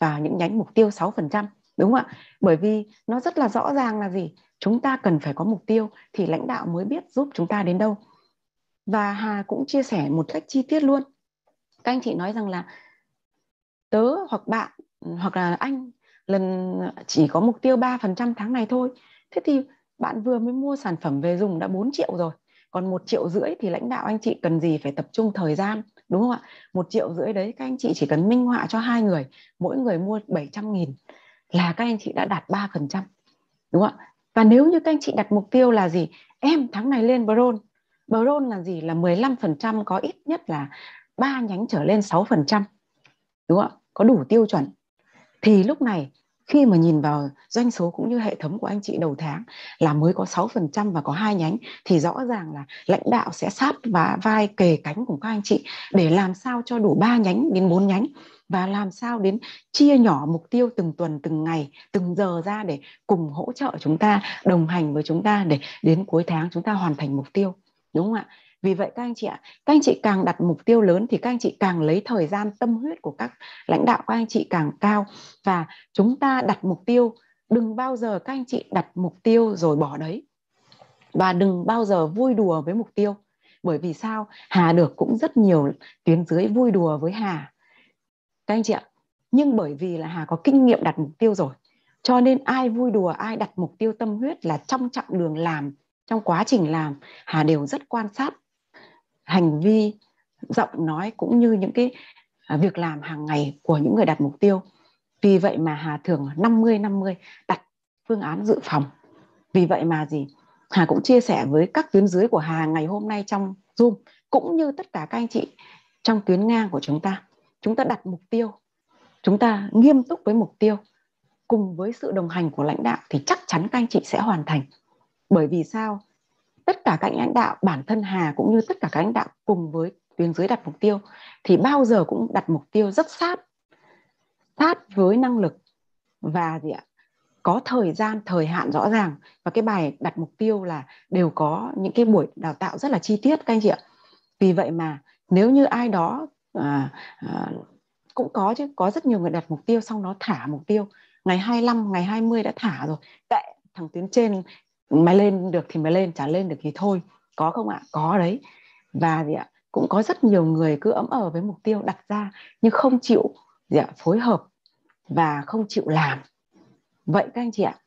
và những nhánh mục tiêu 6%, đúng không ạ? Bởi vì nó rất là rõ ràng là gì? Chúng ta cần phải có mục tiêu thì lãnh đạo mới biết giúp chúng ta đến đâu. Và Hà cũng chia sẻ một cách chi tiết luôn. Các anh chị nói rằng là tớ hoặc bạn hoặc là anh lần chỉ có mục tiêu 3% tháng này thôi. Thế thì bạn vừa mới mua sản phẩm về dùng đã 4 triệu rồi còn một triệu rưỡi thì lãnh đạo anh chị cần gì phải tập trung thời gian đúng không ạ một triệu rưỡi đấy các anh chị chỉ cần minh họa cho hai người mỗi người mua 700 nghìn là các anh chị đã đạt 3% đúng không ạ và nếu như các anh chị đặt mục tiêu là gì em tháng này lên bron bron là gì là 15% có ít nhất là ba nhánh trở lên 6% đúng không ạ có đủ tiêu chuẩn thì lúc này khi mà nhìn vào doanh số cũng như hệ thống của anh chị đầu tháng là mới có 6% và có hai nhánh thì rõ ràng là lãnh đạo sẽ sát và vai kề cánh cùng các anh chị để làm sao cho đủ ba nhánh đến bốn nhánh và làm sao đến chia nhỏ mục tiêu từng tuần từng ngày từng giờ ra để cùng hỗ trợ chúng ta đồng hành với chúng ta để đến cuối tháng chúng ta hoàn thành mục tiêu đúng không ạ vì vậy các anh chị ạ các anh chị càng đặt mục tiêu lớn thì các anh chị càng lấy thời gian tâm huyết của các lãnh đạo các anh chị càng cao và chúng ta đặt mục tiêu đừng bao giờ các anh chị đặt mục tiêu rồi bỏ đấy và đừng bao giờ vui đùa với mục tiêu bởi vì sao hà được cũng rất nhiều tuyến dưới vui đùa với hà các anh chị ạ nhưng bởi vì là hà có kinh nghiệm đặt mục tiêu rồi cho nên ai vui đùa ai đặt mục tiêu tâm huyết là trong chặng đường làm trong quá trình làm hà đều rất quan sát hành vi giọng nói cũng như những cái à, việc làm hàng ngày của những người đặt mục tiêu. Vì vậy mà Hà thường 50 50 đặt phương án dự phòng. Vì vậy mà gì? Hà cũng chia sẻ với các tuyến dưới của Hà ngày hôm nay trong Zoom cũng như tất cả các anh chị trong tuyến ngang của chúng ta. Chúng ta đặt mục tiêu, chúng ta nghiêm túc với mục tiêu cùng với sự đồng hành của lãnh đạo thì chắc chắn các anh chị sẽ hoàn thành. Bởi vì sao? tất cả các lãnh đạo bản thân Hà cũng như tất cả các lãnh đạo cùng với tuyến dưới đặt mục tiêu thì bao giờ cũng đặt mục tiêu rất sát sát với năng lực và gì ạ có thời gian thời hạn rõ ràng và cái bài đặt mục tiêu là đều có những cái buổi đào tạo rất là chi tiết các anh chị ạ vì vậy mà nếu như ai đó à, à, cũng có chứ có rất nhiều người đặt mục tiêu xong nó thả mục tiêu ngày 25 ngày 20 đã thả rồi kệ thằng tuyến trên mày lên được thì mày lên chả lên được thì thôi có không ạ có đấy và gì ạ cũng có rất nhiều người cứ ấm ở với mục tiêu đặt ra nhưng không chịu gì ạ phối hợp và không chịu làm vậy các anh chị ạ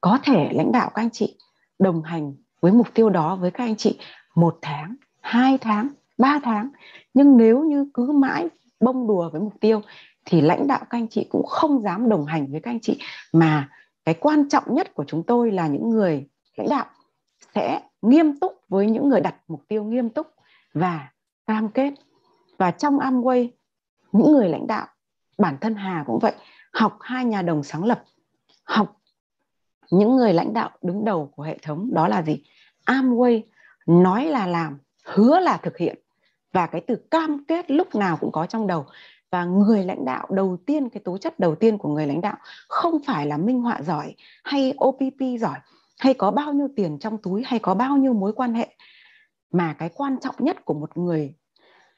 có thể lãnh đạo các anh chị đồng hành với mục tiêu đó với các anh chị một tháng hai tháng ba tháng nhưng nếu như cứ mãi bông đùa với mục tiêu thì lãnh đạo các anh chị cũng không dám đồng hành với các anh chị mà cái quan trọng nhất của chúng tôi là những người lãnh đạo sẽ nghiêm túc với những người đặt mục tiêu nghiêm túc và cam kết và trong Amway những người lãnh đạo bản thân Hà cũng vậy học hai nhà đồng sáng lập học những người lãnh đạo đứng đầu của hệ thống đó là gì Amway nói là làm hứa là thực hiện và cái từ cam kết lúc nào cũng có trong đầu và người lãnh đạo đầu tiên cái tố chất đầu tiên của người lãnh đạo không phải là minh họa giỏi hay OPP giỏi hay có bao nhiêu tiền trong túi hay có bao nhiêu mối quan hệ mà cái quan trọng nhất của một người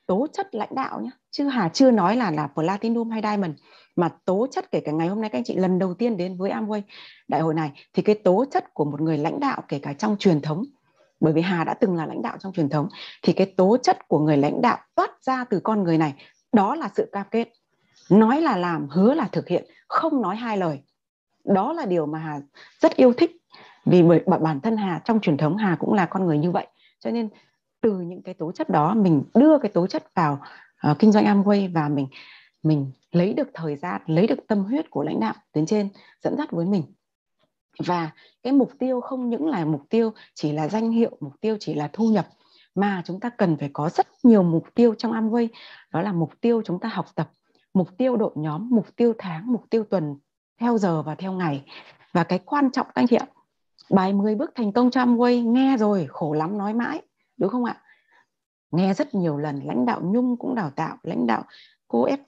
tố chất lãnh đạo nhé chứ hà chưa nói là là platinum hay diamond mà tố chất kể cả ngày hôm nay các anh chị lần đầu tiên đến với Amway đại hội này thì cái tố chất của một người lãnh đạo kể cả trong truyền thống bởi vì Hà đã từng là lãnh đạo trong truyền thống thì cái tố chất của người lãnh đạo toát ra từ con người này đó là sự cam kết nói là làm hứa là thực hiện không nói hai lời đó là điều mà Hà rất yêu thích vì bởi bản thân hà trong truyền thống hà cũng là con người như vậy cho nên từ những cái tố chất đó mình đưa cái tố chất vào uh, kinh doanh Amway và mình mình lấy được thời gian lấy được tâm huyết của lãnh đạo tuyến trên dẫn dắt với mình và cái mục tiêu không những là mục tiêu chỉ là danh hiệu mục tiêu chỉ là thu nhập mà chúng ta cần phải có rất nhiều mục tiêu trong Amway đó là mục tiêu chúng ta học tập mục tiêu đội nhóm mục tiêu tháng mục tiêu tuần theo giờ và theo ngày và cái quan trọng các anh chị ạ bài 10 bước thành công cho Amway nghe rồi khổ lắm nói mãi đúng không ạ nghe rất nhiều lần lãnh đạo Nhung cũng đào tạo lãnh đạo cô F,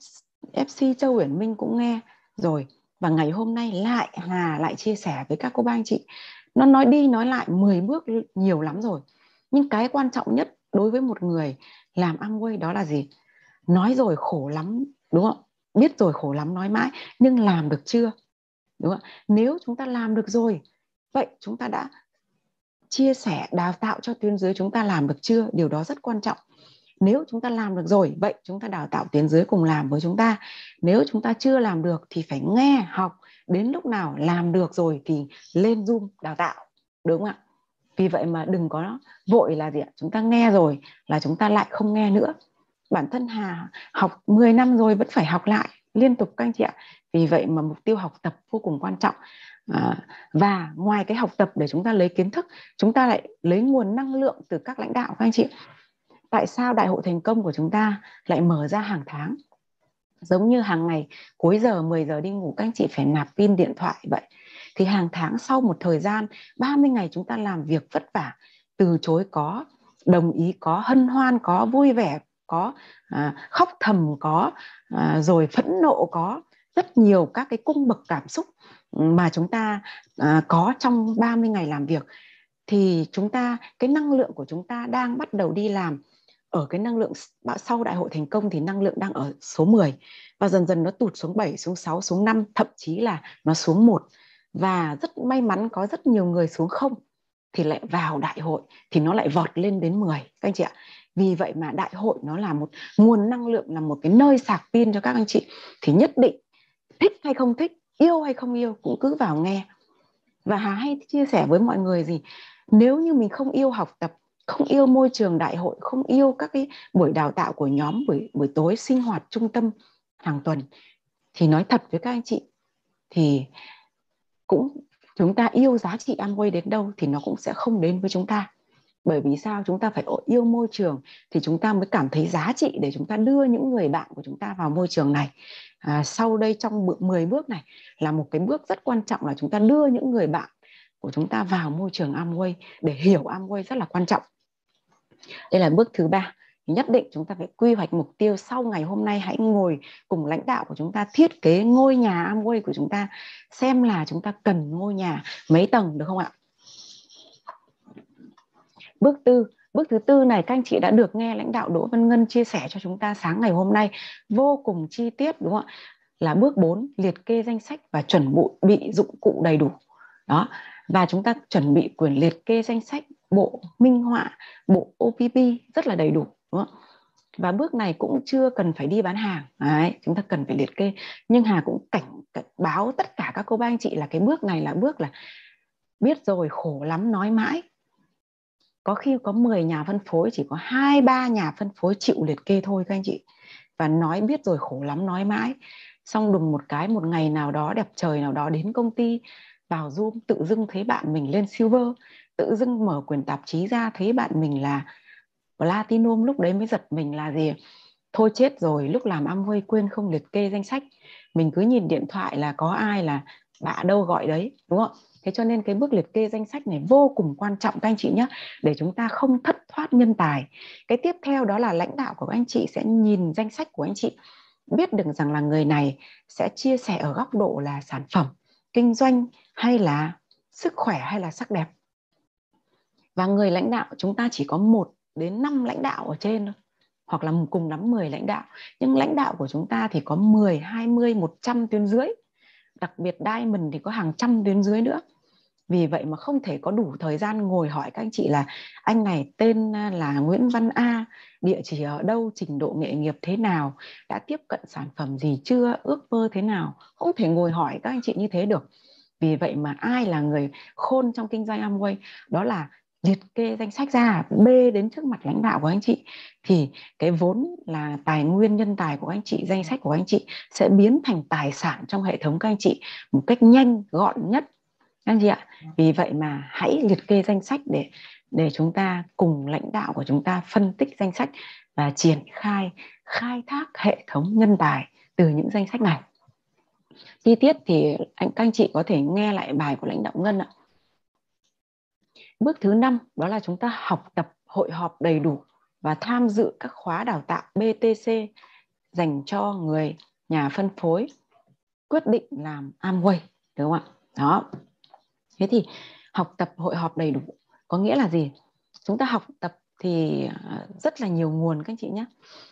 FC Châu Uyển Minh cũng nghe rồi và ngày hôm nay lại Hà lại chia sẻ với các cô bác anh chị nó nói đi nói lại 10 bước nhiều lắm rồi nhưng cái quan trọng nhất đối với một người làm Amway đó là gì nói rồi khổ lắm đúng không biết rồi khổ lắm nói mãi nhưng làm được chưa đúng không nếu chúng ta làm được rồi vậy chúng ta đã chia sẻ đào tạo cho tuyến dưới chúng ta làm được chưa điều đó rất quan trọng nếu chúng ta làm được rồi vậy chúng ta đào tạo tuyến dưới cùng làm với chúng ta nếu chúng ta chưa làm được thì phải nghe học đến lúc nào làm được rồi thì lên zoom đào tạo đúng không ạ vì vậy mà đừng có vội là gì ạ chúng ta nghe rồi là chúng ta lại không nghe nữa bản thân hà học 10 năm rồi vẫn phải học lại liên tục các anh chị ạ vì vậy mà mục tiêu học tập vô cùng quan trọng Ờ, và ngoài cái học tập để chúng ta lấy kiến thức chúng ta lại lấy nguồn năng lượng từ các lãnh đạo các anh chị tại sao đại hội thành công của chúng ta lại mở ra hàng tháng giống như hàng ngày cuối giờ 10 giờ đi ngủ các anh chị phải nạp pin điện thoại vậy thì hàng tháng sau một thời gian 30 ngày chúng ta làm việc vất vả từ chối có đồng ý có hân hoan có vui vẻ có à, khóc thầm có à, rồi phẫn nộ có rất nhiều các cái cung bậc cảm xúc mà chúng ta à, có trong 30 ngày làm việc thì chúng ta cái năng lượng của chúng ta đang bắt đầu đi làm ở cái năng lượng sau đại hội thành công thì năng lượng đang ở số 10 và dần dần nó tụt xuống 7, xuống 6, xuống 5, thậm chí là nó xuống 1 và rất may mắn có rất nhiều người xuống không thì lại vào đại hội thì nó lại vọt lên đến 10 các anh chị ạ. Vì vậy mà đại hội nó là một nguồn năng lượng là một cái nơi sạc pin cho các anh chị thì nhất định thích hay không thích yêu hay không yêu cũng cứ vào nghe và hà hay chia sẻ với mọi người gì nếu như mình không yêu học tập không yêu môi trường đại hội không yêu các cái buổi đào tạo của nhóm buổi buổi tối sinh hoạt trung tâm hàng tuần thì nói thật với các anh chị thì cũng chúng ta yêu giá trị Amway đến đâu thì nó cũng sẽ không đến với chúng ta bởi vì sao chúng ta phải yêu môi trường thì chúng ta mới cảm thấy giá trị để chúng ta đưa những người bạn của chúng ta vào môi trường này à, sau đây trong bước 10 bước này là một cái bước rất quan trọng là chúng ta đưa những người bạn của chúng ta vào môi trường Amway để hiểu Amway rất là quan trọng đây là bước thứ ba nhất định chúng ta phải quy hoạch mục tiêu sau ngày hôm nay hãy ngồi cùng lãnh đạo của chúng ta thiết kế ngôi nhà Amway của chúng ta xem là chúng ta cần ngôi nhà mấy tầng được không ạ Bước tư, bước thứ tư này các anh chị đã được nghe lãnh đạo Đỗ Văn Ngân chia sẻ cho chúng ta sáng ngày hôm nay vô cùng chi tiết đúng không ạ? Là bước 4 liệt kê danh sách và chuẩn bị dụng cụ đầy đủ. Đó, và chúng ta chuẩn bị quyền liệt kê danh sách bộ minh họa, bộ OPP rất là đầy đủ đúng không? Và bước này cũng chưa cần phải đi bán hàng. Đấy, chúng ta cần phải liệt kê. Nhưng Hà cũng cảnh, cảnh báo tất cả các cô bác anh chị là cái bước này là bước là biết rồi khổ lắm nói mãi có khi có 10 nhà phân phối chỉ có hai ba nhà phân phối chịu liệt kê thôi các anh chị và nói biết rồi khổ lắm nói mãi xong đùng một cái một ngày nào đó đẹp trời nào đó đến công ty vào zoom tự dưng thấy bạn mình lên silver tự dưng mở quyển tạp chí ra thấy bạn mình là platinum lúc đấy mới giật mình là gì thôi chết rồi lúc làm am vơi quên không liệt kê danh sách mình cứ nhìn điện thoại là có ai là bạn đâu gọi đấy đúng không thế cho nên cái bước liệt kê danh sách này vô cùng quan trọng các anh chị nhé để chúng ta không thất thoát nhân tài cái tiếp theo đó là lãnh đạo của các anh chị sẽ nhìn danh sách của anh chị biết được rằng là người này sẽ chia sẻ ở góc độ là sản phẩm kinh doanh hay là sức khỏe hay là sắc đẹp và người lãnh đạo chúng ta chỉ có một đến 5 lãnh đạo ở trên thôi hoặc là cùng lắm 10 lãnh đạo nhưng lãnh đạo của chúng ta thì có 10, 20, 100 tuyến dưới đặc biệt diamond thì có hàng trăm tuyến dưới nữa vì vậy mà không thể có đủ thời gian ngồi hỏi các anh chị là anh này tên à, là Nguyễn Văn A, địa chỉ ở đâu, trình độ nghề nghiệp thế nào, đã tiếp cận sản phẩm gì chưa, ước mơ thế nào, không thể ngồi hỏi các anh chị như thế được. Vì vậy mà ai là người khôn trong kinh doanh Amway đó là liệt kê danh sách ra bê đến trước mặt lãnh đạo của anh chị thì cái vốn là tài nguyên nhân tài của anh chị danh sách của anh chị sẽ biến thành tài sản trong hệ thống các anh chị một cách nhanh gọn nhất anh chị ạ vì vậy mà hãy liệt kê danh sách để để chúng ta cùng lãnh đạo của chúng ta phân tích danh sách và triển khai khai thác hệ thống nhân tài từ những danh sách này chi tiết thì anh các anh chị có thể nghe lại bài của lãnh đạo ngân ạ Bước thứ năm đó là chúng ta học tập hội họp đầy đủ và tham dự các khóa đào tạo BTC dành cho người nhà phân phối quyết định làm Amway đúng không ạ? Đó. Thế thì học tập hội họp đầy đủ có nghĩa là gì? Chúng ta học tập thì à, rất là nhiều nguồn các anh chị nhé.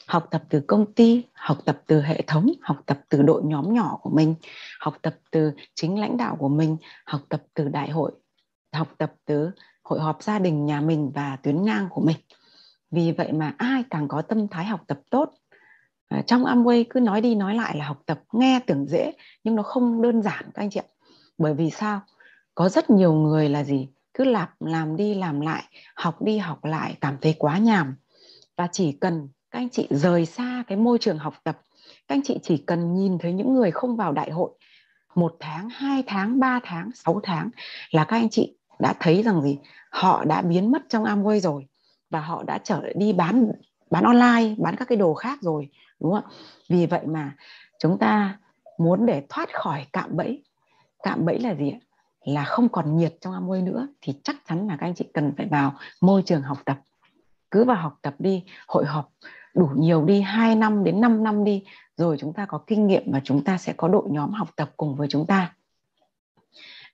Học tập từ công ty, học tập từ hệ thống, học tập từ đội nhóm nhỏ của mình, học tập từ chính lãnh đạo của mình, học tập từ đại hội, học tập từ hội họp gia đình nhà mình và tuyến ngang của mình vì vậy mà ai càng có tâm thái học tập tốt à, trong Amway cứ nói đi nói lại là học tập nghe tưởng dễ nhưng nó không đơn giản các anh chị ạ bởi vì sao có rất nhiều người là gì cứ lặp làm đi làm lại học đi học lại cảm thấy quá nhàm và chỉ cần các anh chị rời xa cái môi trường học tập các anh chị chỉ cần nhìn thấy những người không vào đại hội một tháng, hai tháng, ba tháng, sáu tháng là các anh chị đã thấy rằng gì họ đã biến mất trong Amway rồi và họ đã trở đi bán bán online bán các cái đồ khác rồi đúng không ạ vì vậy mà chúng ta muốn để thoát khỏi cạm bẫy cạm bẫy là gì ạ là không còn nhiệt trong Amway nữa thì chắc chắn là các anh chị cần phải vào môi trường học tập cứ vào học tập đi hội họp đủ nhiều đi 2 năm đến 5 năm đi rồi chúng ta có kinh nghiệm và chúng ta sẽ có đội nhóm học tập cùng với chúng ta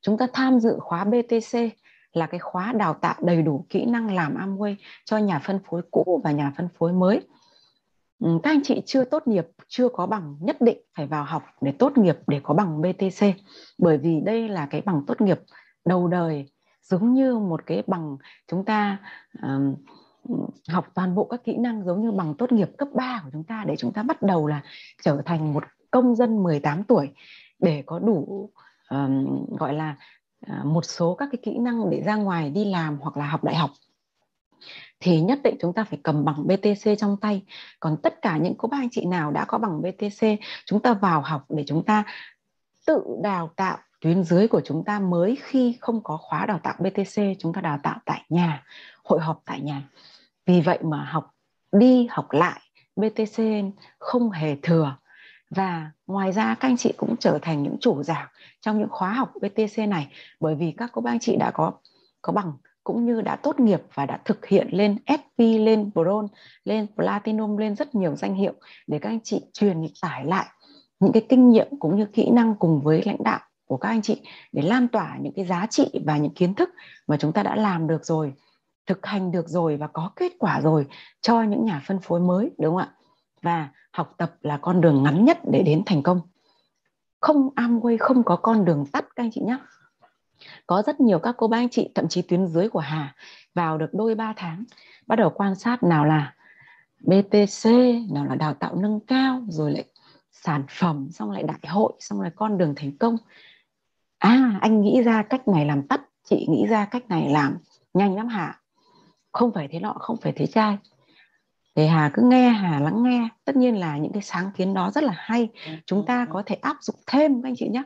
chúng ta tham dự khóa BTC là cái khóa đào tạo đầy đủ kỹ năng làm Amway cho nhà phân phối cũ và nhà phân phối mới. Ừ, các anh chị chưa tốt nghiệp, chưa có bằng nhất định phải vào học để tốt nghiệp để có bằng BTC bởi vì đây là cái bằng tốt nghiệp đầu đời giống như một cái bằng chúng ta uh, học toàn bộ các kỹ năng giống như bằng tốt nghiệp cấp 3 của chúng ta để chúng ta bắt đầu là trở thành một công dân 18 tuổi để có đủ um, gọi là uh, một số các cái kỹ năng để ra ngoài đi làm hoặc là học đại học thì nhất định chúng ta phải cầm bằng BTC trong tay. Còn tất cả những cô bác anh chị nào đã có bằng BTC, chúng ta vào học để chúng ta tự đào tạo tuyến dưới của chúng ta mới khi không có khóa đào tạo BTC, chúng ta đào tạo tại nhà, hội họp tại nhà. Vì vậy mà học đi học lại BTC không hề thừa và ngoài ra các anh chị cũng trở thành những chủ giảng trong những khóa học BTC này bởi vì các cô bác anh chị đã có có bằng cũng như đã tốt nghiệp và đã thực hiện lên SP, lên Bron lên Platinum, lên rất nhiều danh hiệu để các anh chị truyền tải lại những cái kinh nghiệm cũng như kỹ năng cùng với lãnh đạo của các anh chị để lan tỏa những cái giá trị và những kiến thức mà chúng ta đã làm được rồi, thực hành được rồi và có kết quả rồi cho những nhà phân phối mới đúng không ạ? và học tập là con đường ngắn nhất để đến thành công không Amway không có con đường tắt các anh chị nhé có rất nhiều các cô bác anh chị thậm chí tuyến dưới của Hà vào được đôi ba tháng bắt đầu quan sát nào là BTC nào là đào tạo nâng cao rồi lại sản phẩm xong lại đại hội xong lại con đường thành công à anh nghĩ ra cách này làm tắt chị nghĩ ra cách này làm nhanh lắm hả không phải thế nọ không phải thế trai thì hà cứ nghe hà lắng nghe tất nhiên là những cái sáng kiến đó rất là hay ừ, chúng ừ, ta ừ. có thể áp dụng thêm các anh chị nhé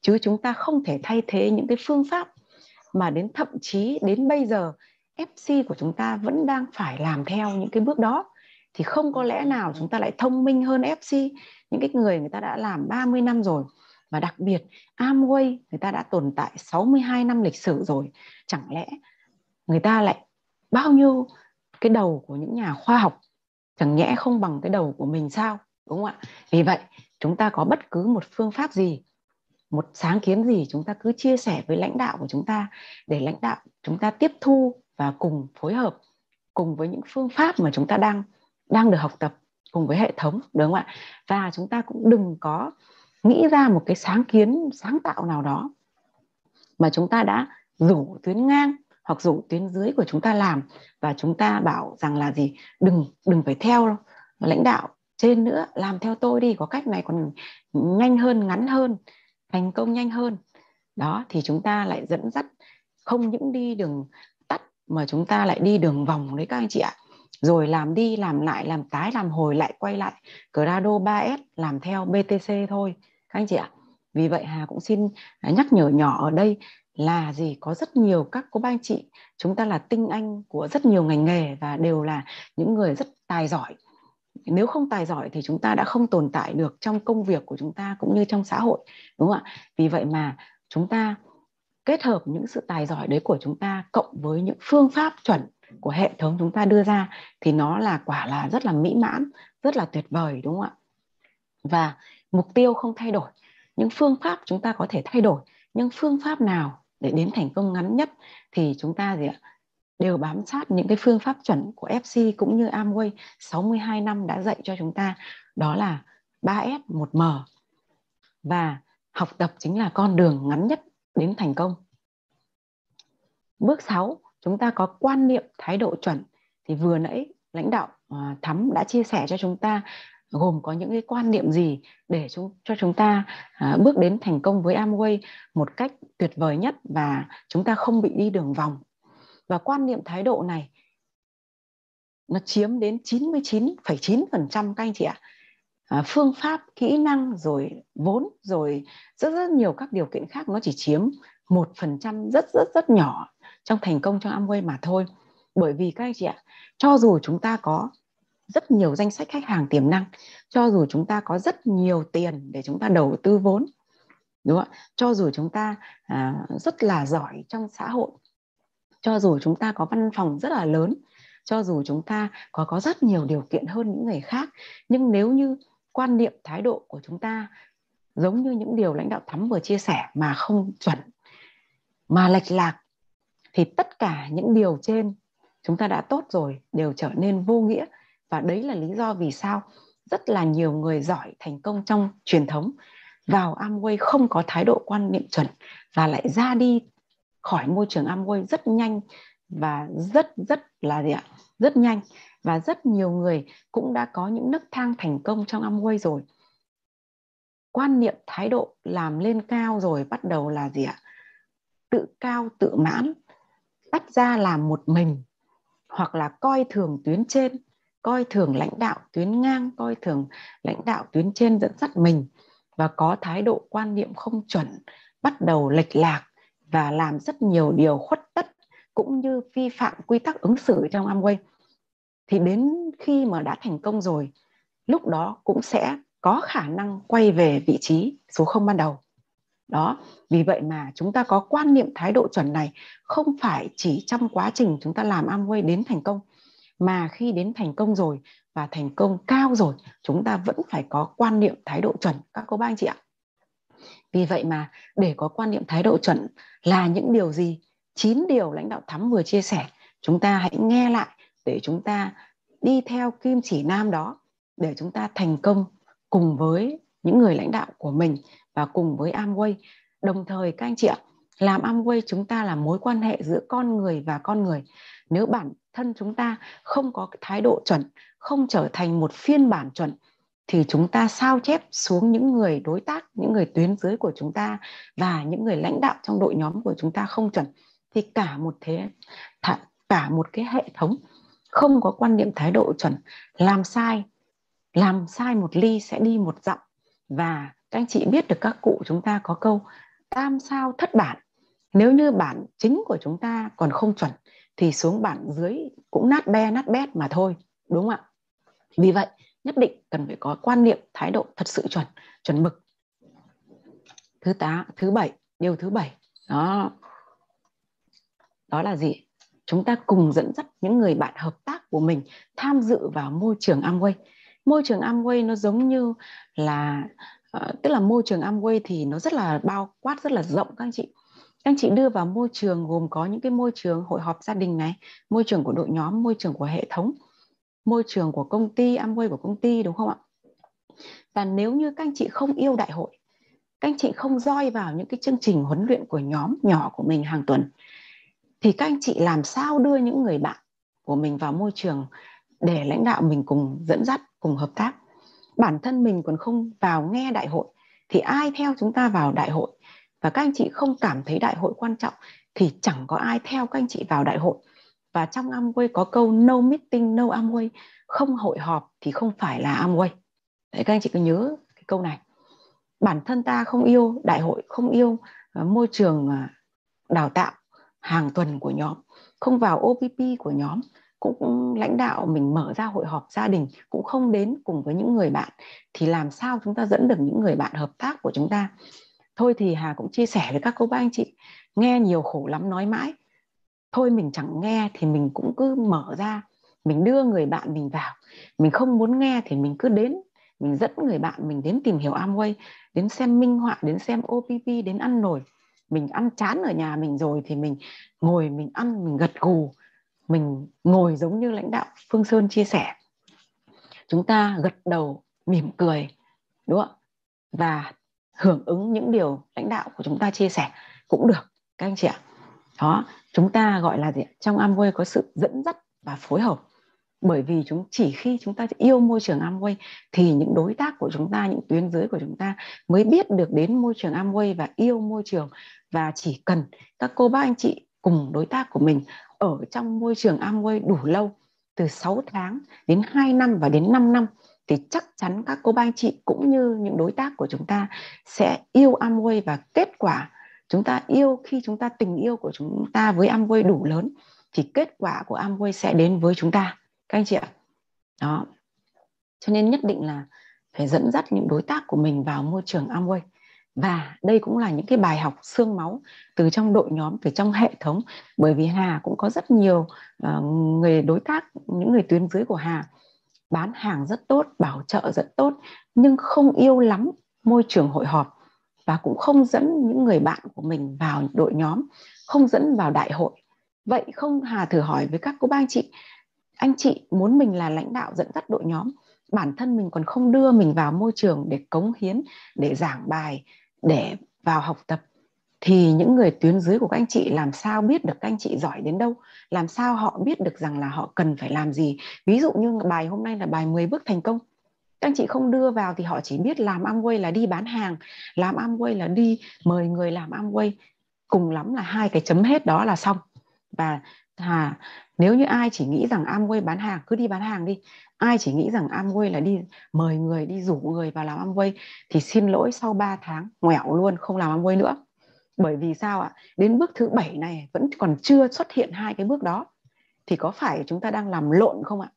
chứ chúng ta không thể thay thế những cái phương pháp mà đến thậm chí đến bây giờ fc của chúng ta vẫn đang phải làm theo những cái bước đó thì không có lẽ nào chúng ta lại thông minh hơn fc những cái người người ta đã làm 30 năm rồi và đặc biệt Amway người ta đã tồn tại 62 năm lịch sử rồi chẳng lẽ người ta lại bao nhiêu cái đầu của những nhà khoa học chẳng nhẽ không bằng cái đầu của mình sao đúng không ạ vì vậy chúng ta có bất cứ một phương pháp gì một sáng kiến gì chúng ta cứ chia sẻ với lãnh đạo của chúng ta để lãnh đạo chúng ta tiếp thu và cùng phối hợp cùng với những phương pháp mà chúng ta đang đang được học tập cùng với hệ thống đúng không ạ và chúng ta cũng đừng có nghĩ ra một cái sáng kiến sáng tạo nào đó mà chúng ta đã rủ tuyến ngang hoặc rủ tuyến dưới của chúng ta làm và chúng ta bảo rằng là gì đừng đừng phải theo lãnh đạo trên nữa làm theo tôi đi có cách này còn nhanh hơn ngắn hơn thành công nhanh hơn đó thì chúng ta lại dẫn dắt không những đi đường tắt mà chúng ta lại đi đường vòng đấy các anh chị ạ rồi làm đi làm lại làm tái làm hồi lại quay lại Grado 3S làm theo BTC thôi các anh chị ạ vì vậy Hà cũng xin nhắc nhở nhỏ ở đây là gì có rất nhiều các cô bác anh chị chúng ta là tinh anh của rất nhiều ngành nghề và đều là những người rất tài giỏi nếu không tài giỏi thì chúng ta đã không tồn tại được trong công việc của chúng ta cũng như trong xã hội đúng không ạ vì vậy mà chúng ta kết hợp những sự tài giỏi đấy của chúng ta cộng với những phương pháp chuẩn của hệ thống chúng ta đưa ra thì nó là quả là rất là mỹ mãn rất là tuyệt vời đúng không ạ và mục tiêu không thay đổi những phương pháp chúng ta có thể thay đổi nhưng phương pháp nào để đến thành công ngắn nhất thì chúng ta gì ạ đều bám sát những cái phương pháp chuẩn của FC cũng như Amway 62 năm đã dạy cho chúng ta đó là 3S 1M và học tập chính là con đường ngắn nhất đến thành công. Bước 6, chúng ta có quan niệm thái độ chuẩn thì vừa nãy lãnh đạo à, Thắm đã chia sẻ cho chúng ta gồm có những cái quan niệm gì để cho, cho chúng ta à, bước đến thành công với Amway một cách tuyệt vời nhất và chúng ta không bị đi đường vòng. Và quan niệm thái độ này nó chiếm đến 99,9% các anh chị ạ. À, phương pháp, kỹ năng rồi vốn rồi rất rất nhiều các điều kiện khác nó chỉ chiếm 1% rất rất rất nhỏ trong thành công cho Amway mà thôi. Bởi vì các anh chị ạ, cho dù chúng ta có rất nhiều danh sách khách hàng tiềm năng cho dù chúng ta có rất nhiều tiền để chúng ta đầu tư vốn đúng không cho dù chúng ta à, rất là giỏi trong xã hội cho dù chúng ta có văn phòng rất là lớn cho dù chúng ta có có rất nhiều điều kiện hơn những người khác nhưng nếu như quan niệm thái độ của chúng ta giống như những điều lãnh đạo thắm vừa chia sẻ mà không chuẩn mà lệch lạc thì tất cả những điều trên chúng ta đã tốt rồi đều trở nên vô nghĩa và đấy là lý do vì sao rất là nhiều người giỏi thành công trong truyền thống vào Amway không có thái độ quan niệm chuẩn và lại ra đi khỏi môi trường Amway rất nhanh và rất rất là gì ạ? rất nhanh và rất nhiều người cũng đã có những nấc thang thành công trong Amway rồi. Quan niệm thái độ làm lên cao rồi bắt đầu là gì ạ? Tự cao tự mãn, tách ra làm một mình hoặc là coi thường tuyến trên coi thường lãnh đạo tuyến ngang coi thường lãnh đạo tuyến trên dẫn dắt mình và có thái độ quan niệm không chuẩn bắt đầu lệch lạc và làm rất nhiều điều khuất tất cũng như vi phạm quy tắc ứng xử trong Amway thì đến khi mà đã thành công rồi lúc đó cũng sẽ có khả năng quay về vị trí số không ban đầu đó vì vậy mà chúng ta có quan niệm thái độ chuẩn này không phải chỉ trong quá trình chúng ta làm Amway đến thành công mà khi đến thành công rồi và thành công cao rồi chúng ta vẫn phải có quan niệm thái độ chuẩn các cô bác anh chị ạ vì vậy mà để có quan niệm thái độ chuẩn là những điều gì chín điều lãnh đạo thắm vừa chia sẻ chúng ta hãy nghe lại để chúng ta đi theo kim chỉ nam đó để chúng ta thành công cùng với những người lãnh đạo của mình và cùng với Amway. Đồng thời các anh chị ạ, làm Amway chúng ta là mối quan hệ giữa con người và con người nếu bản thân chúng ta không có thái độ chuẩn không trở thành một phiên bản chuẩn thì chúng ta sao chép xuống những người đối tác những người tuyến dưới của chúng ta và những người lãnh đạo trong đội nhóm của chúng ta không chuẩn thì cả một thế cả một cái hệ thống không có quan niệm thái độ chuẩn làm sai làm sai một ly sẽ đi một dặm và các anh chị biết được các cụ chúng ta có câu tam sao thất bản nếu như bản chính của chúng ta còn không chuẩn thì xuống bản dưới cũng nát be nát bét mà thôi đúng không ạ vì vậy nhất định cần phải có quan niệm thái độ thật sự chuẩn chuẩn mực thứ tá thứ bảy điều thứ bảy đó đó là gì chúng ta cùng dẫn dắt những người bạn hợp tác của mình tham dự vào môi trường Amway môi trường Amway nó giống như là uh, tức là môi trường Amway thì nó rất là bao quát rất là rộng các anh chị các anh chị đưa vào môi trường gồm có những cái môi trường hội họp gia đình này môi trường của đội nhóm môi trường của hệ thống môi trường của công ty Amway của công ty đúng không ạ và nếu như các anh chị không yêu đại hội các anh chị không roi vào những cái chương trình huấn luyện của nhóm nhỏ của mình hàng tuần thì các anh chị làm sao đưa những người bạn của mình vào môi trường để lãnh đạo mình cùng dẫn dắt cùng hợp tác bản thân mình còn không vào nghe đại hội thì ai theo chúng ta vào đại hội và các anh chị không cảm thấy đại hội quan trọng thì chẳng có ai theo các anh chị vào đại hội và trong Amway có câu no meeting no Amway không hội họp thì không phải là Amway đấy các anh chị cứ nhớ cái câu này bản thân ta không yêu đại hội không yêu ờ, môi trường ờ, đào tạo hàng tuần của nhóm không vào OPP của nhóm cũng lãnh đạo mình mở ra hội họp gia đình cũng không đến cùng với những người bạn thì làm sao chúng ta dẫn được những người bạn hợp tác của chúng ta thôi thì hà cũng chia sẻ với các cô bác anh chị nghe nhiều khổ lắm nói mãi thôi mình chẳng nghe thì mình cũng cứ mở ra mình đưa người bạn mình vào mình không muốn nghe thì mình cứ đến mình dẫn người bạn mình đến tìm hiểu Amway đến xem minh họa đến xem OPP đến ăn nổi mình ăn chán ở nhà mình rồi thì mình ngồi mình ăn mình gật gù mình ngồi giống như lãnh đạo Phương Sơn chia sẻ chúng ta gật đầu mỉm cười đúng không và hưởng ứng những điều lãnh đạo của chúng ta chia sẻ cũng được các anh chị ạ đó chúng ta gọi là gì trong Amway có sự dẫn dắt và phối hợp bởi vì chúng chỉ khi chúng ta yêu môi trường Amway thì những đối tác của chúng ta những tuyến dưới của chúng ta mới biết được đến môi trường Amway và yêu môi trường và chỉ cần các cô bác anh chị cùng đối tác của mình ở trong môi trường Amway đủ lâu từ 6 tháng đến 2 năm và đến 5 năm thì chắc chắn các cô bác anh chị cũng như những đối tác của chúng ta sẽ yêu Amway và kết quả chúng ta yêu khi chúng ta tình yêu của chúng ta với Amway đủ lớn thì kết quả của Amway sẽ đến với chúng ta các anh chị ạ. Đó. Cho nên nhất định là phải dẫn dắt những đối tác của mình vào môi trường Amway. Và đây cũng là những cái bài học xương máu từ trong đội nhóm, từ trong hệ thống. Bởi vì Hà cũng có rất nhiều uh, người đối tác, những người tuyến dưới của Hà bán hàng rất tốt bảo trợ rất tốt nhưng không yêu lắm môi trường hội họp và cũng không dẫn những người bạn của mình vào đội nhóm không dẫn vào đại hội vậy không hà thử hỏi với các cô bác anh chị anh chị muốn mình là lãnh đạo dẫn dắt đội nhóm bản thân mình còn không đưa mình vào môi trường để cống hiến để giảng bài để vào học tập thì những người tuyến dưới của các anh chị làm sao biết được các anh chị giỏi đến đâu làm sao họ biết được rằng là họ cần phải làm gì ví dụ như bài hôm nay là bài 10 bước thành công các anh chị không đưa vào thì họ chỉ biết làm Amway là đi bán hàng làm Amway là đi mời người làm Amway cùng lắm là hai cái chấm hết đó là xong và à, nếu như ai chỉ nghĩ rằng Amway bán hàng cứ đi bán hàng đi ai chỉ nghĩ rằng Amway là đi mời người đi rủ người vào làm Amway thì xin lỗi sau 3 tháng ngoẻo luôn không làm Amway nữa bởi vì sao ạ đến bước thứ bảy này vẫn còn chưa xuất hiện hai cái bước đó thì có phải chúng ta đang làm lộn không ạ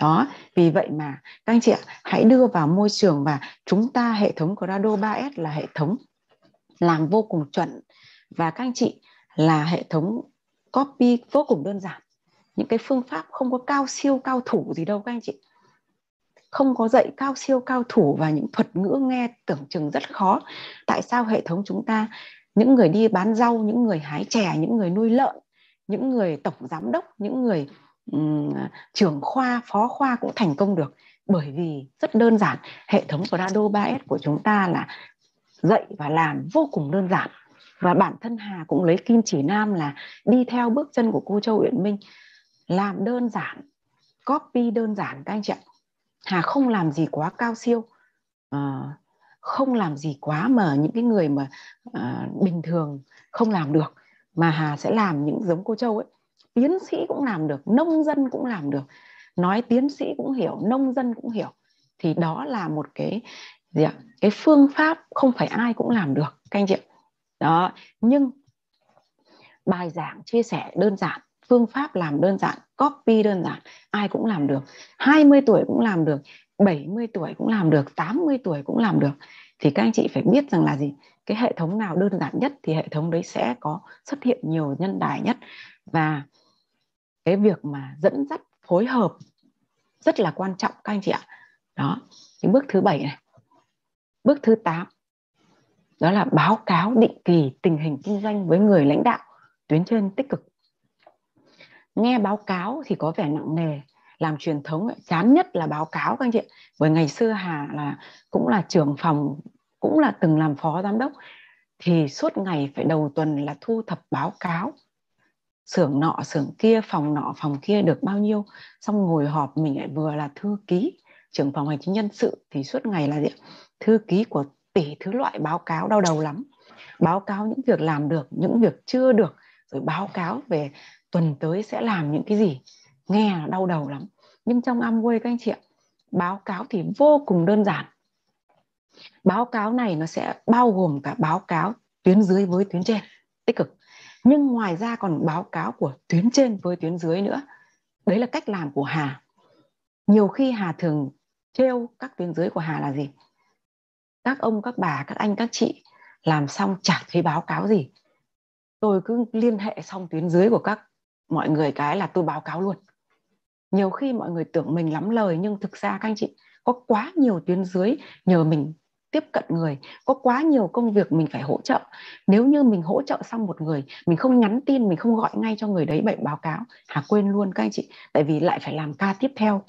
đó vì vậy mà các anh chị ạ hãy đưa vào môi trường và chúng ta hệ thống của Rado 3S là hệ thống làm vô cùng chuẩn và các anh chị là hệ thống copy vô cùng đơn giản những cái phương pháp không có cao siêu cao thủ gì đâu các anh chị không có dạy cao siêu cao thủ và những thuật ngữ nghe tưởng chừng rất khó tại sao hệ thống chúng ta những người đi bán rau những người hái chè những người nuôi lợn những người tổng giám đốc những người um, trưởng khoa phó khoa cũng thành công được bởi vì rất đơn giản hệ thống Prado 3S của chúng ta là dạy và làm vô cùng đơn giản và bản thân Hà cũng lấy kim chỉ nam là đi theo bước chân của cô Châu Uyển Minh làm đơn giản copy đơn giản các anh chị ạ Hà không làm gì quá cao siêu à, không làm gì quá mà những cái người mà à, bình thường không làm được mà Hà sẽ làm những giống cô Châu ấy tiến sĩ cũng làm được nông dân cũng làm được nói tiến sĩ cũng hiểu nông dân cũng hiểu thì đó là một cái gì ạ cái phương pháp không phải ai cũng làm được các anh chị đó nhưng bài giảng chia sẻ đơn giản phương pháp làm đơn giản copy đơn giản ai cũng làm được 20 tuổi cũng làm được 70 tuổi cũng làm được 80 tuổi cũng làm được thì các anh chị phải biết rằng là gì cái hệ thống nào đơn giản nhất thì hệ thống đấy sẽ có xuất hiện nhiều nhân tài nhất và cái việc mà dẫn dắt phối hợp rất là quan trọng các anh chị ạ đó thì bước thứ bảy này bước thứ 8 đó là báo cáo định kỳ tình hình kinh doanh với người lãnh đạo tuyến trên tích cực nghe báo cáo thì có vẻ nặng nề làm truyền thống ấy, chán nhất là báo cáo các anh chị bởi ngày xưa hà là cũng là trưởng phòng cũng là từng làm phó giám đốc thì suốt ngày phải đầu tuần là thu thập báo cáo xưởng nọ xưởng kia phòng nọ phòng kia được bao nhiêu xong ngồi họp mình lại vừa là thư ký trưởng phòng hành chính nhân sự thì suốt ngày là gì? thư ký của tỷ thứ loại báo cáo đau đầu lắm báo cáo những việc làm được những việc chưa được rồi báo cáo về tuần tới sẽ làm những cái gì nghe là đau đầu lắm nhưng trong quê các anh chị ạ báo cáo thì vô cùng đơn giản báo cáo này nó sẽ bao gồm cả báo cáo tuyến dưới với tuyến trên tích cực nhưng ngoài ra còn báo cáo của tuyến trên với tuyến dưới nữa đấy là cách làm của hà nhiều khi hà thường trêu các tuyến dưới của hà là gì các ông các bà các anh các chị làm xong chả thấy báo cáo gì tôi cứ liên hệ xong tuyến dưới của các mọi người cái là tôi báo cáo luôn nhiều khi mọi người tưởng mình lắm lời nhưng thực ra các anh chị có quá nhiều tuyến dưới nhờ mình tiếp cận người có quá nhiều công việc mình phải hỗ trợ nếu như mình hỗ trợ xong một người mình không nhắn tin mình không gọi ngay cho người đấy bệnh báo cáo hà quên luôn các anh chị tại vì lại phải làm ca tiếp theo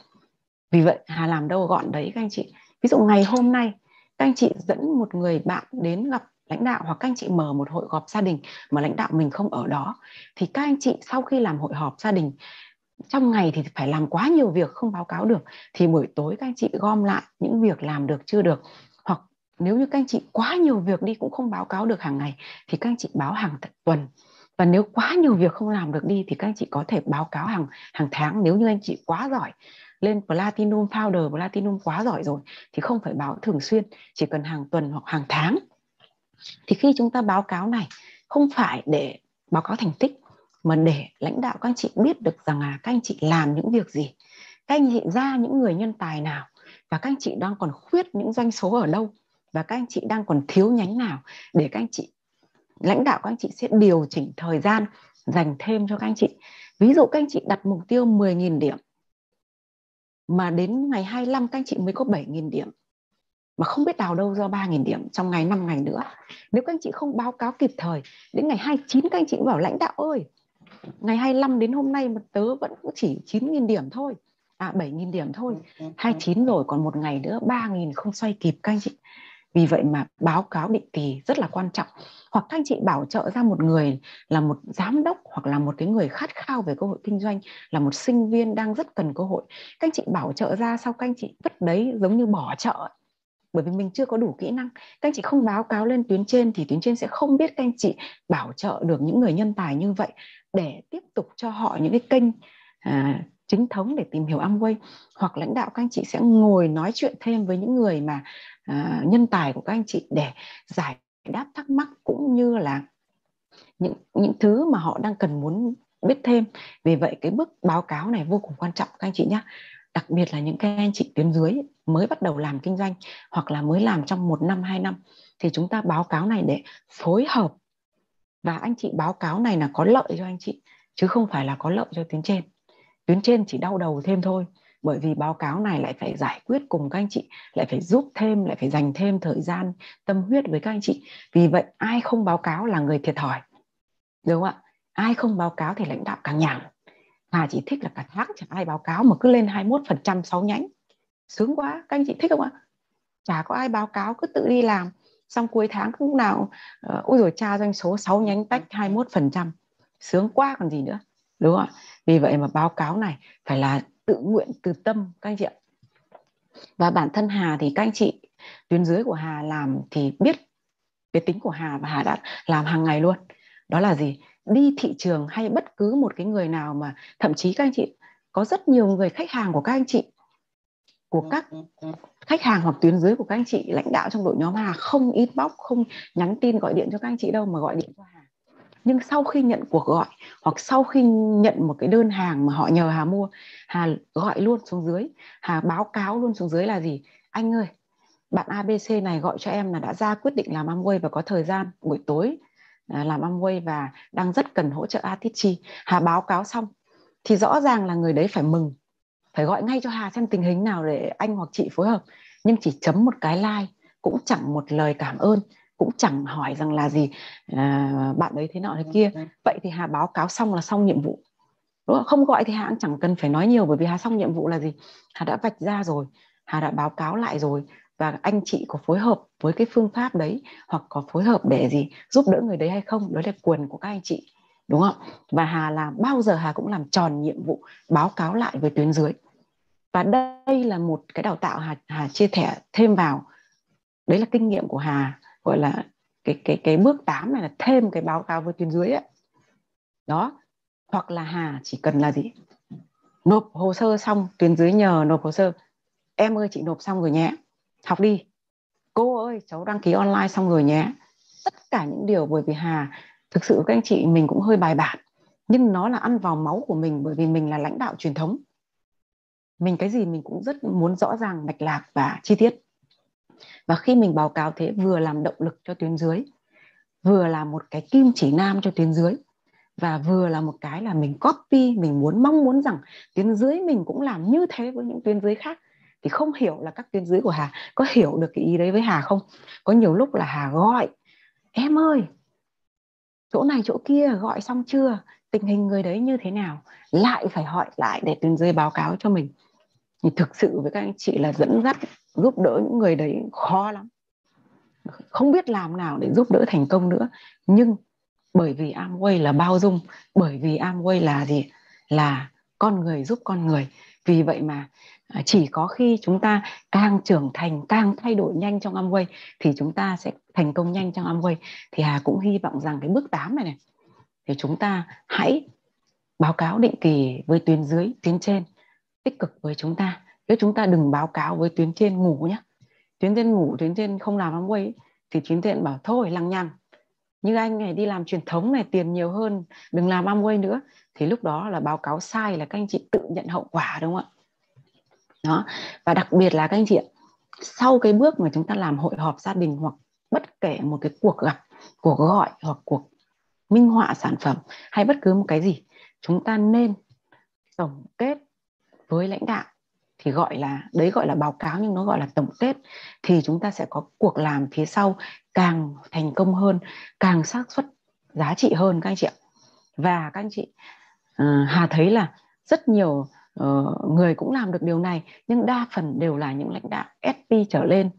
vì vậy hà làm đâu gọn đấy các anh chị ví dụ ngày hôm nay các anh chị dẫn một người bạn đến gặp lãnh đạo hoặc các anh chị mở một hội họp gia đình mà lãnh đạo mình không ở đó thì các anh chị sau khi làm hội họp gia đình trong ngày thì phải làm quá nhiều việc không báo cáo được thì buổi tối các anh chị gom lại những việc làm được chưa được hoặc nếu như các anh chị quá nhiều việc đi cũng không báo cáo được hàng ngày thì các anh chị báo hàng tuần và nếu quá nhiều việc không làm được đi thì các anh chị có thể báo cáo hàng hàng tháng nếu như anh chị quá giỏi lên platinum founder platinum quá giỏi rồi thì không phải báo thường xuyên chỉ cần hàng tuần hoặc hàng tháng thì khi chúng ta báo cáo này không phải để báo cáo thành tích mà để lãnh đạo các anh chị biết được rằng là các anh chị làm những việc gì các anh chị ra những người nhân tài nào và các anh chị đang còn khuyết những doanh số ở đâu và các anh chị đang còn thiếu nhánh nào để các anh chị lãnh đạo các anh chị sẽ điều chỉnh thời gian dành thêm cho các anh chị ví dụ các anh chị đặt mục tiêu 10.000 điểm mà đến ngày 25 các anh chị mới có 7.000 điểm mà không biết đào đâu ra 3.000 điểm trong ngày 5 ngày nữa. Nếu các anh chị không báo cáo kịp thời, đến ngày 29 các anh chị bảo lãnh đạo ơi, ngày 25 đến hôm nay mà tớ vẫn cũng chỉ 9.000 điểm thôi à 7.000 điểm thôi 29 ừ, ừ, ừ. rồi còn một ngày nữa 3.000 không xoay kịp các anh chị vì vậy mà báo cáo định kỳ rất là quan trọng hoặc các anh chị bảo trợ ra một người là một giám đốc hoặc là một cái người khát khao về cơ hội kinh doanh là một sinh viên đang rất cần cơ hội các anh chị bảo trợ ra sau các anh chị vứt đấy giống như bỏ trợ bởi vì mình chưa có đủ kỹ năng các anh chị không báo cáo lên tuyến trên thì tuyến trên sẽ không biết các anh chị bảo trợ được những người nhân tài như vậy để tiếp tục cho họ những cái kênh à, chính thống để tìm hiểu Amway hoặc lãnh đạo các anh chị sẽ ngồi nói chuyện thêm với những người mà à, nhân tài của các anh chị để giải đáp thắc mắc cũng như là những những thứ mà họ đang cần muốn biết thêm vì vậy cái bước báo cáo này vô cùng quan trọng các anh chị nhé đặc biệt là những cái anh chị tuyến dưới mới bắt đầu làm kinh doanh hoặc là mới làm trong một năm hai năm thì chúng ta báo cáo này để phối hợp và anh chị báo cáo này là có lợi cho anh chị chứ không phải là có lợi cho tuyến trên tuyến trên chỉ đau đầu thêm thôi bởi vì báo cáo này lại phải giải quyết cùng các anh chị lại phải giúp thêm lại phải dành thêm thời gian tâm huyết với các anh chị vì vậy ai không báo cáo là người thiệt thòi đúng không ạ ai không báo cáo thì lãnh đạo càng nhảm Hà chỉ thích là cả tháng chẳng ai báo cáo mà cứ lên 21% 6 nhánh sướng quá các anh chị thích không ạ chả có ai báo cáo cứ tự đi làm xong cuối tháng cứ nào uh, ôi rồi tra doanh số 6 nhánh tách 21% sướng quá còn gì nữa đúng không ạ vì vậy mà báo cáo này phải là tự nguyện từ tâm các anh chị ạ và bản thân Hà thì các anh chị tuyến dưới của Hà làm thì biết cái tính của Hà và Hà đã làm hàng ngày luôn đó là gì đi thị trường hay bất cứ một cái người nào mà thậm chí các anh chị có rất nhiều người khách hàng của các anh chị của ừ, các ừ, ừ. khách hàng hoặc tuyến dưới của các anh chị lãnh đạo trong đội nhóm Hà không inbox không nhắn tin gọi điện cho các anh chị đâu mà gọi điện cho Hà nhưng sau khi nhận cuộc gọi hoặc sau khi nhận một cái đơn hàng mà họ nhờ Hà mua Hà gọi luôn xuống dưới Hà báo cáo luôn xuống dưới là gì anh ơi bạn ABC này gọi cho em là đã ra quyết định làm Amway và có thời gian buổi tối À, làm Amway và đang rất cần hỗ trợ Atichi. Hà báo cáo xong thì rõ ràng là người đấy phải mừng, phải gọi ngay cho Hà xem tình hình nào để anh hoặc chị phối hợp. Nhưng chỉ chấm một cái like, cũng chẳng một lời cảm ơn, cũng chẳng hỏi rằng là gì à, bạn đấy thế nọ thế kia. Vậy thì Hà báo cáo xong là xong nhiệm vụ. Đúng không? không gọi thì Hà cũng chẳng cần phải nói nhiều bởi vì Hà xong nhiệm vụ là gì? Hà đã vạch ra rồi, Hà đã báo cáo lại rồi và anh chị có phối hợp với cái phương pháp đấy hoặc có phối hợp để gì giúp đỡ người đấy hay không đó là quyền của các anh chị đúng không và hà làm bao giờ hà cũng làm tròn nhiệm vụ báo cáo lại với tuyến dưới và đây là một cái đào tạo hà hà chia sẻ thêm vào đấy là kinh nghiệm của hà gọi là cái cái cái bước 8 này là thêm cái báo cáo với tuyến dưới ấy. đó hoặc là hà chỉ cần là gì nộp hồ sơ xong tuyến dưới nhờ nộp hồ sơ em ơi chị nộp xong rồi nhé học đi cô ơi cháu đăng ký online xong rồi nhé tất cả những điều bởi vì hà thực sự các anh chị mình cũng hơi bài bản nhưng nó là ăn vào máu của mình bởi vì mình là lãnh đạo truyền thống mình cái gì mình cũng rất muốn rõ ràng mạch lạc và chi tiết và khi mình báo cáo thế vừa làm động lực cho tuyến dưới vừa là một cái kim chỉ nam cho tuyến dưới và vừa là một cái là mình copy mình muốn mong muốn rằng tuyến dưới mình cũng làm như thế với những tuyến dưới khác thì không hiểu là các tuyến dưới của Hà có hiểu được cái ý đấy với Hà không có nhiều lúc là Hà gọi em ơi chỗ này chỗ kia gọi xong chưa tình hình người đấy như thế nào lại phải hỏi lại để tuyến dưới báo cáo cho mình thì thực sự với các anh chị là dẫn dắt giúp đỡ những người đấy khó lắm không biết làm nào để giúp đỡ thành công nữa nhưng bởi vì Amway là bao dung bởi vì Amway là gì là con người giúp con người vì vậy mà À, chỉ có khi chúng ta càng trưởng thành càng thay đổi nhanh trong Amway thì chúng ta sẽ thành công nhanh trong Amway thì Hà cũng hy vọng rằng cái bước 8 này này thì chúng ta hãy báo cáo định kỳ với tuyến dưới tuyến trên tích cực với chúng ta nếu chúng ta đừng báo cáo với tuyến trên ngủ nhé tuyến trên ngủ tuyến trên không làm Amway thì tuyến trên bảo thôi lăng nhăng như anh này đi làm truyền thống này tiền nhiều hơn đừng làm Amway nữa thì lúc đó là báo cáo sai là các anh chị tự nhận hậu quả đúng không ạ đó và đặc biệt là các anh chị ạ sau cái bước mà chúng ta làm hội họp gia đình hoặc bất kể một cái cuộc gặp cuộc gọi hoặc cuộc minh họa sản phẩm hay bất cứ một cái gì chúng ta nên tổng kết với lãnh đạo thì gọi là đấy gọi là báo cáo nhưng nó gọi là tổng kết thì chúng ta sẽ có cuộc làm phía sau càng thành công hơn càng xác suất giá trị hơn các anh chị ạ và các anh chị uh, hà thấy là rất nhiều Ờ, người cũng làm được điều này nhưng đa phần đều là những lãnh đạo SP trở lên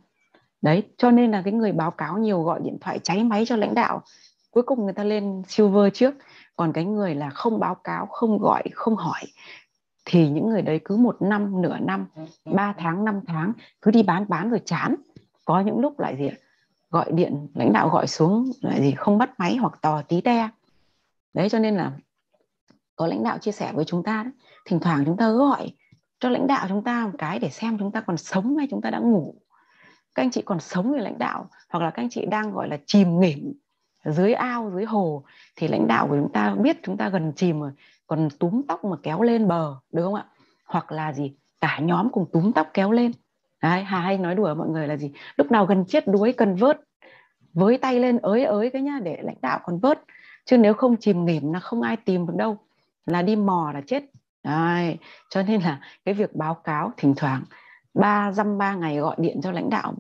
đấy cho nên là cái người báo cáo nhiều gọi điện thoại cháy máy cho lãnh đạo cuối cùng người ta lên silver trước còn cái người là không báo cáo không gọi không hỏi thì những người đấy cứ một năm nửa năm ba tháng năm tháng cứ đi bán bán rồi chán có những lúc lại gì gọi điện lãnh đạo gọi xuống lại gì không bắt máy hoặc tò tí te đấy cho nên là có lãnh đạo chia sẻ với chúng ta đấy, thỉnh thoảng chúng ta gọi cho lãnh đạo chúng ta một cái để xem chúng ta còn sống hay chúng ta đã ngủ các anh chị còn sống thì lãnh đạo hoặc là các anh chị đang gọi là chìm nghỉm dưới ao dưới hồ thì lãnh đạo của chúng ta biết chúng ta gần chìm rồi còn túm tóc mà kéo lên bờ được không ạ hoặc là gì cả nhóm cùng túm tóc kéo lên Đấy, Hà hay nói đùa mọi người là gì lúc nào gần chết đuối cần vớt với tay lên ới ới cái nhá để lãnh đạo còn vớt chứ nếu không chìm nghỉm là không ai tìm được đâu là đi mò là chết Đấy. cho nên là cái việc báo cáo thỉnh thoảng ba dăm ba ngày gọi điện cho lãnh đạo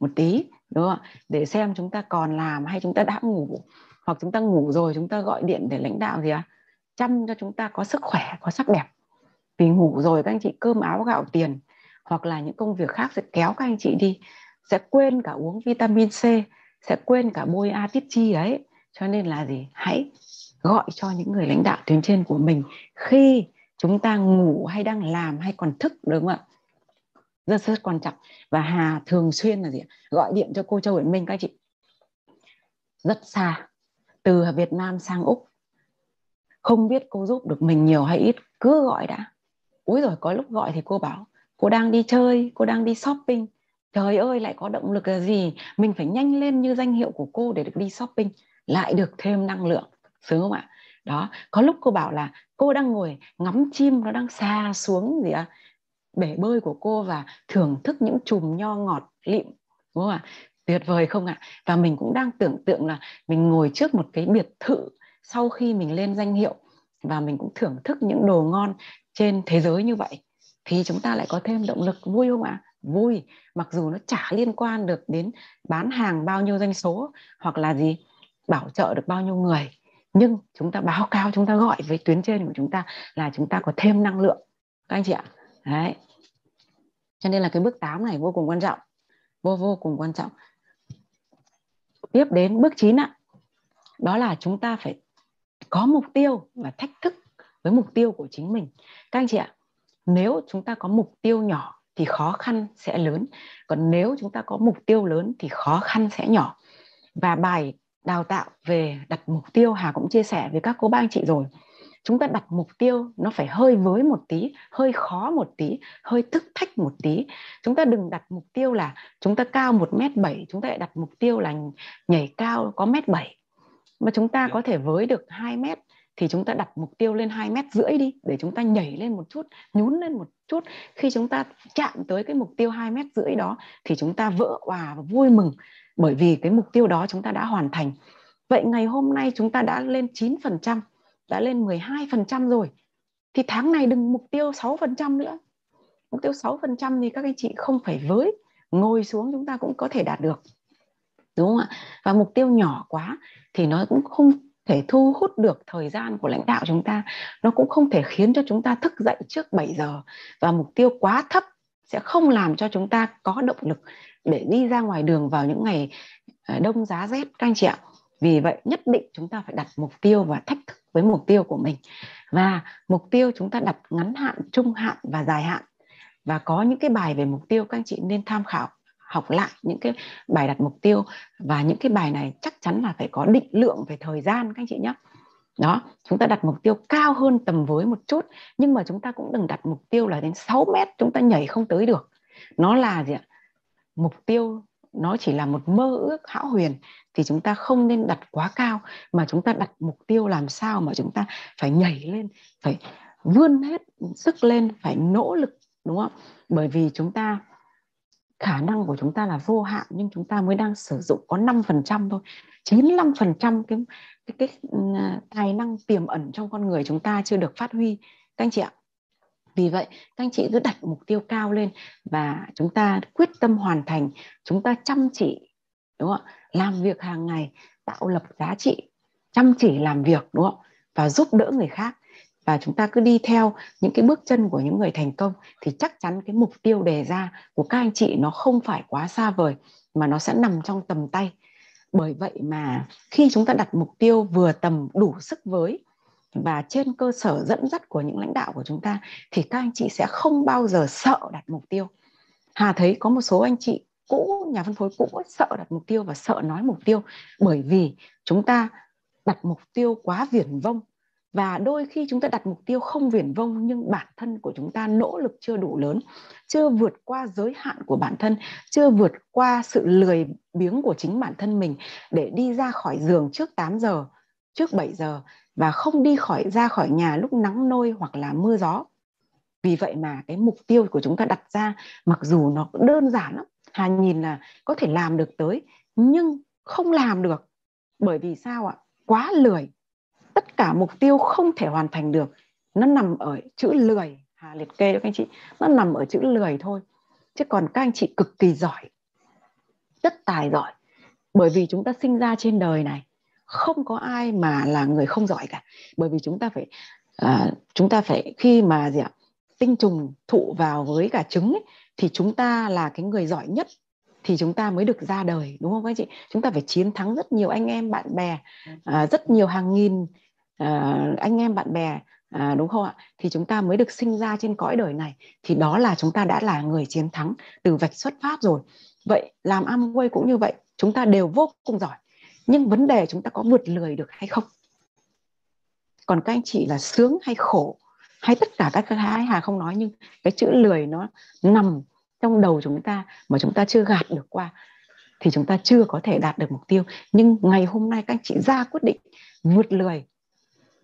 một tí đúng không để xem chúng ta còn làm hay chúng ta đã ngủ hoặc chúng ta ngủ rồi chúng ta gọi điện để lãnh đạo gì à chăm cho chúng ta có sức khỏe có sắc đẹp vì ngủ rồi các anh chị cơm áo gạo tiền hoặc là những công việc khác sẽ kéo các anh chị đi sẽ quên cả uống vitamin C sẽ quên cả bôi a axit chi ấy, cho nên là gì hãy gọi cho những người lãnh đạo tuyến trên của mình khi chúng ta ngủ hay đang làm hay còn thức đúng không ạ rất rất quan trọng và hà thường xuyên là gì gọi điện cho cô châu uyển minh các chị rất xa từ việt nam sang úc không biết cô giúp được mình nhiều hay ít cứ gọi đã úi rồi có lúc gọi thì cô bảo cô đang đi chơi cô đang đi shopping trời ơi lại có động lực là gì mình phải nhanh lên như danh hiệu của cô để được đi shopping lại được thêm năng lượng sướng không ạ đó có lúc cô bảo là cô đang ngồi ngắm chim nó đang xa xuống gì ạ bể bơi của cô và thưởng thức những chùm nho ngọt lịm đúng không ạ tuyệt vời không ạ và mình cũng đang tưởng tượng là mình ngồi trước một cái biệt thự sau khi mình lên danh hiệu và mình cũng thưởng thức những đồ ngon trên thế giới như vậy thì chúng ta lại có thêm động lực vui không ạ vui mặc dù nó chả liên quan được đến bán hàng bao nhiêu doanh số hoặc là gì bảo trợ được bao nhiêu người nhưng chúng ta báo cáo chúng ta gọi với tuyến trên của chúng ta là chúng ta có thêm năng lượng các anh chị ạ đấy cho nên là cái bước 8 này vô cùng quan trọng vô vô cùng quan trọng tiếp đến bước 9 ạ đó là chúng ta phải có mục tiêu và thách thức với mục tiêu của chính mình các anh chị ạ nếu chúng ta có mục tiêu nhỏ thì khó khăn sẽ lớn còn nếu chúng ta có mục tiêu lớn thì khó khăn sẽ nhỏ và bài đào tạo về đặt mục tiêu hà cũng chia sẻ với các cô bác anh chị rồi chúng ta đặt mục tiêu nó phải hơi với một tí hơi khó một tí hơi thức thách một tí chúng ta đừng đặt mục tiêu là chúng ta cao một m bảy chúng ta lại đặt mục tiêu là nhảy cao có mét bảy mà chúng ta dạ. có thể với được 2 mét thì chúng ta đặt mục tiêu lên 2 mét rưỡi đi để chúng ta nhảy lên một chút, nhún lên một chút. Khi chúng ta chạm tới cái mục tiêu 2 mét rưỡi đó thì chúng ta vỡ hòa và vui mừng bởi vì cái mục tiêu đó chúng ta đã hoàn thành. Vậy ngày hôm nay chúng ta đã lên 9%, đã lên 12% rồi. Thì tháng này đừng mục tiêu 6% nữa. Mục tiêu 6% thì các anh chị không phải với, ngồi xuống chúng ta cũng có thể đạt được. Đúng không ạ? Và mục tiêu nhỏ quá thì nó cũng không thể thu hút được thời gian của lãnh đạo chúng ta. Nó cũng không thể khiến cho chúng ta thức dậy trước 7 giờ và mục tiêu quá thấp sẽ không làm cho chúng ta có động lực để đi ra ngoài đường vào những ngày à, đông giá rét các anh chị ạ vì vậy nhất định chúng ta phải đặt mục tiêu và thách thức với mục tiêu của mình và mục tiêu chúng ta đặt ngắn hạn trung hạn và dài hạn và có những cái bài về mục tiêu các anh chị nên tham khảo học lại những cái bài đặt mục tiêu và những cái bài này chắc chắn là phải có định lượng về thời gian các anh chị nhé đó chúng ta đặt mục tiêu cao hơn tầm với một chút nhưng mà chúng ta cũng đừng đặt mục tiêu là đến 6 mét chúng ta nhảy không tới được nó là gì ạ mục tiêu nó chỉ là một mơ ước hão huyền thì chúng ta không nên đặt quá cao mà chúng ta đặt mục tiêu làm sao mà chúng ta phải nhảy lên phải vươn hết sức lên phải nỗ lực đúng không bởi vì chúng ta khả năng của chúng ta là vô hạn nhưng chúng ta mới đang sử dụng có 5% thôi 95% cái, cái cái ừ, tài năng tiềm ẩn trong con người chúng ta chưa được phát huy các anh chị ạ vì vậy các anh chị cứ đặt mục tiêu cao lên và chúng ta quyết tâm hoàn thành chúng ta chăm chỉ đúng không ạ làm việc hàng ngày tạo lập giá trị chăm chỉ làm việc đúng không và giúp đỡ người khác và chúng ta cứ đi theo những cái bước chân của những người thành công thì chắc chắn cái mục tiêu đề ra của các anh chị nó không phải quá xa vời mà nó sẽ nằm trong tầm tay bởi vậy mà khi chúng ta đặt mục tiêu vừa tầm đủ sức với và trên cơ sở dẫn dắt của những lãnh đạo của chúng ta thì các anh chị sẽ không bao giờ sợ đặt mục tiêu hà thấy có một số anh chị cũ nhà phân phối cũ sợ đặt mục tiêu và sợ nói mục tiêu bởi vì chúng ta đặt mục tiêu quá viển vông và đôi khi chúng ta đặt mục tiêu không viển vông nhưng bản thân của chúng ta nỗ lực chưa đủ lớn chưa vượt qua giới hạn của bản thân chưa vượt qua sự lười biếng của chính bản thân mình để đi ra khỏi giường trước 8 giờ trước 7 giờ và không đi khỏi ra khỏi nhà lúc nắng nôi hoặc là mưa gió. Vì vậy mà cái mục tiêu của chúng ta đặt ra mặc dù nó đơn giản lắm, Hà nhìn là có thể làm được tới nhưng không làm được. Bởi vì sao ạ? Quá lười. Tất cả mục tiêu không thể hoàn thành được. Nó nằm ở chữ lười. Hà liệt kê cho các anh chị. Nó nằm ở chữ lười thôi. Chứ còn các anh chị cực kỳ giỏi. Rất tài giỏi. Bởi vì chúng ta sinh ra trên đời này không có ai mà là người không giỏi cả bởi vì chúng ta phải uh, chúng ta phải khi mà gì ạ tinh trùng thụ vào với cả trứng ấy, thì chúng ta là cái người giỏi nhất thì chúng ta mới được ra đời đúng không các chị chúng ta phải chiến thắng rất nhiều anh em bạn bè uh, rất nhiều hàng nghìn uh, anh em bạn bè À, đúng không ạ? Thì chúng ta mới được sinh ra trên cõi đời này thì đó là chúng ta đã là người chiến thắng từ vạch xuất phát rồi. Vậy làm Amway cũng như vậy, chúng ta đều vô cùng giỏi nhưng vấn đề chúng ta có vượt lười được hay không còn các anh chị là sướng hay khổ hay tất cả các cái hà không nói nhưng cái chữ lười nó nằm trong đầu chúng ta mà chúng ta chưa gạt được qua thì chúng ta chưa có thể đạt được mục tiêu nhưng ngày hôm nay các anh chị ra quyết định vượt lười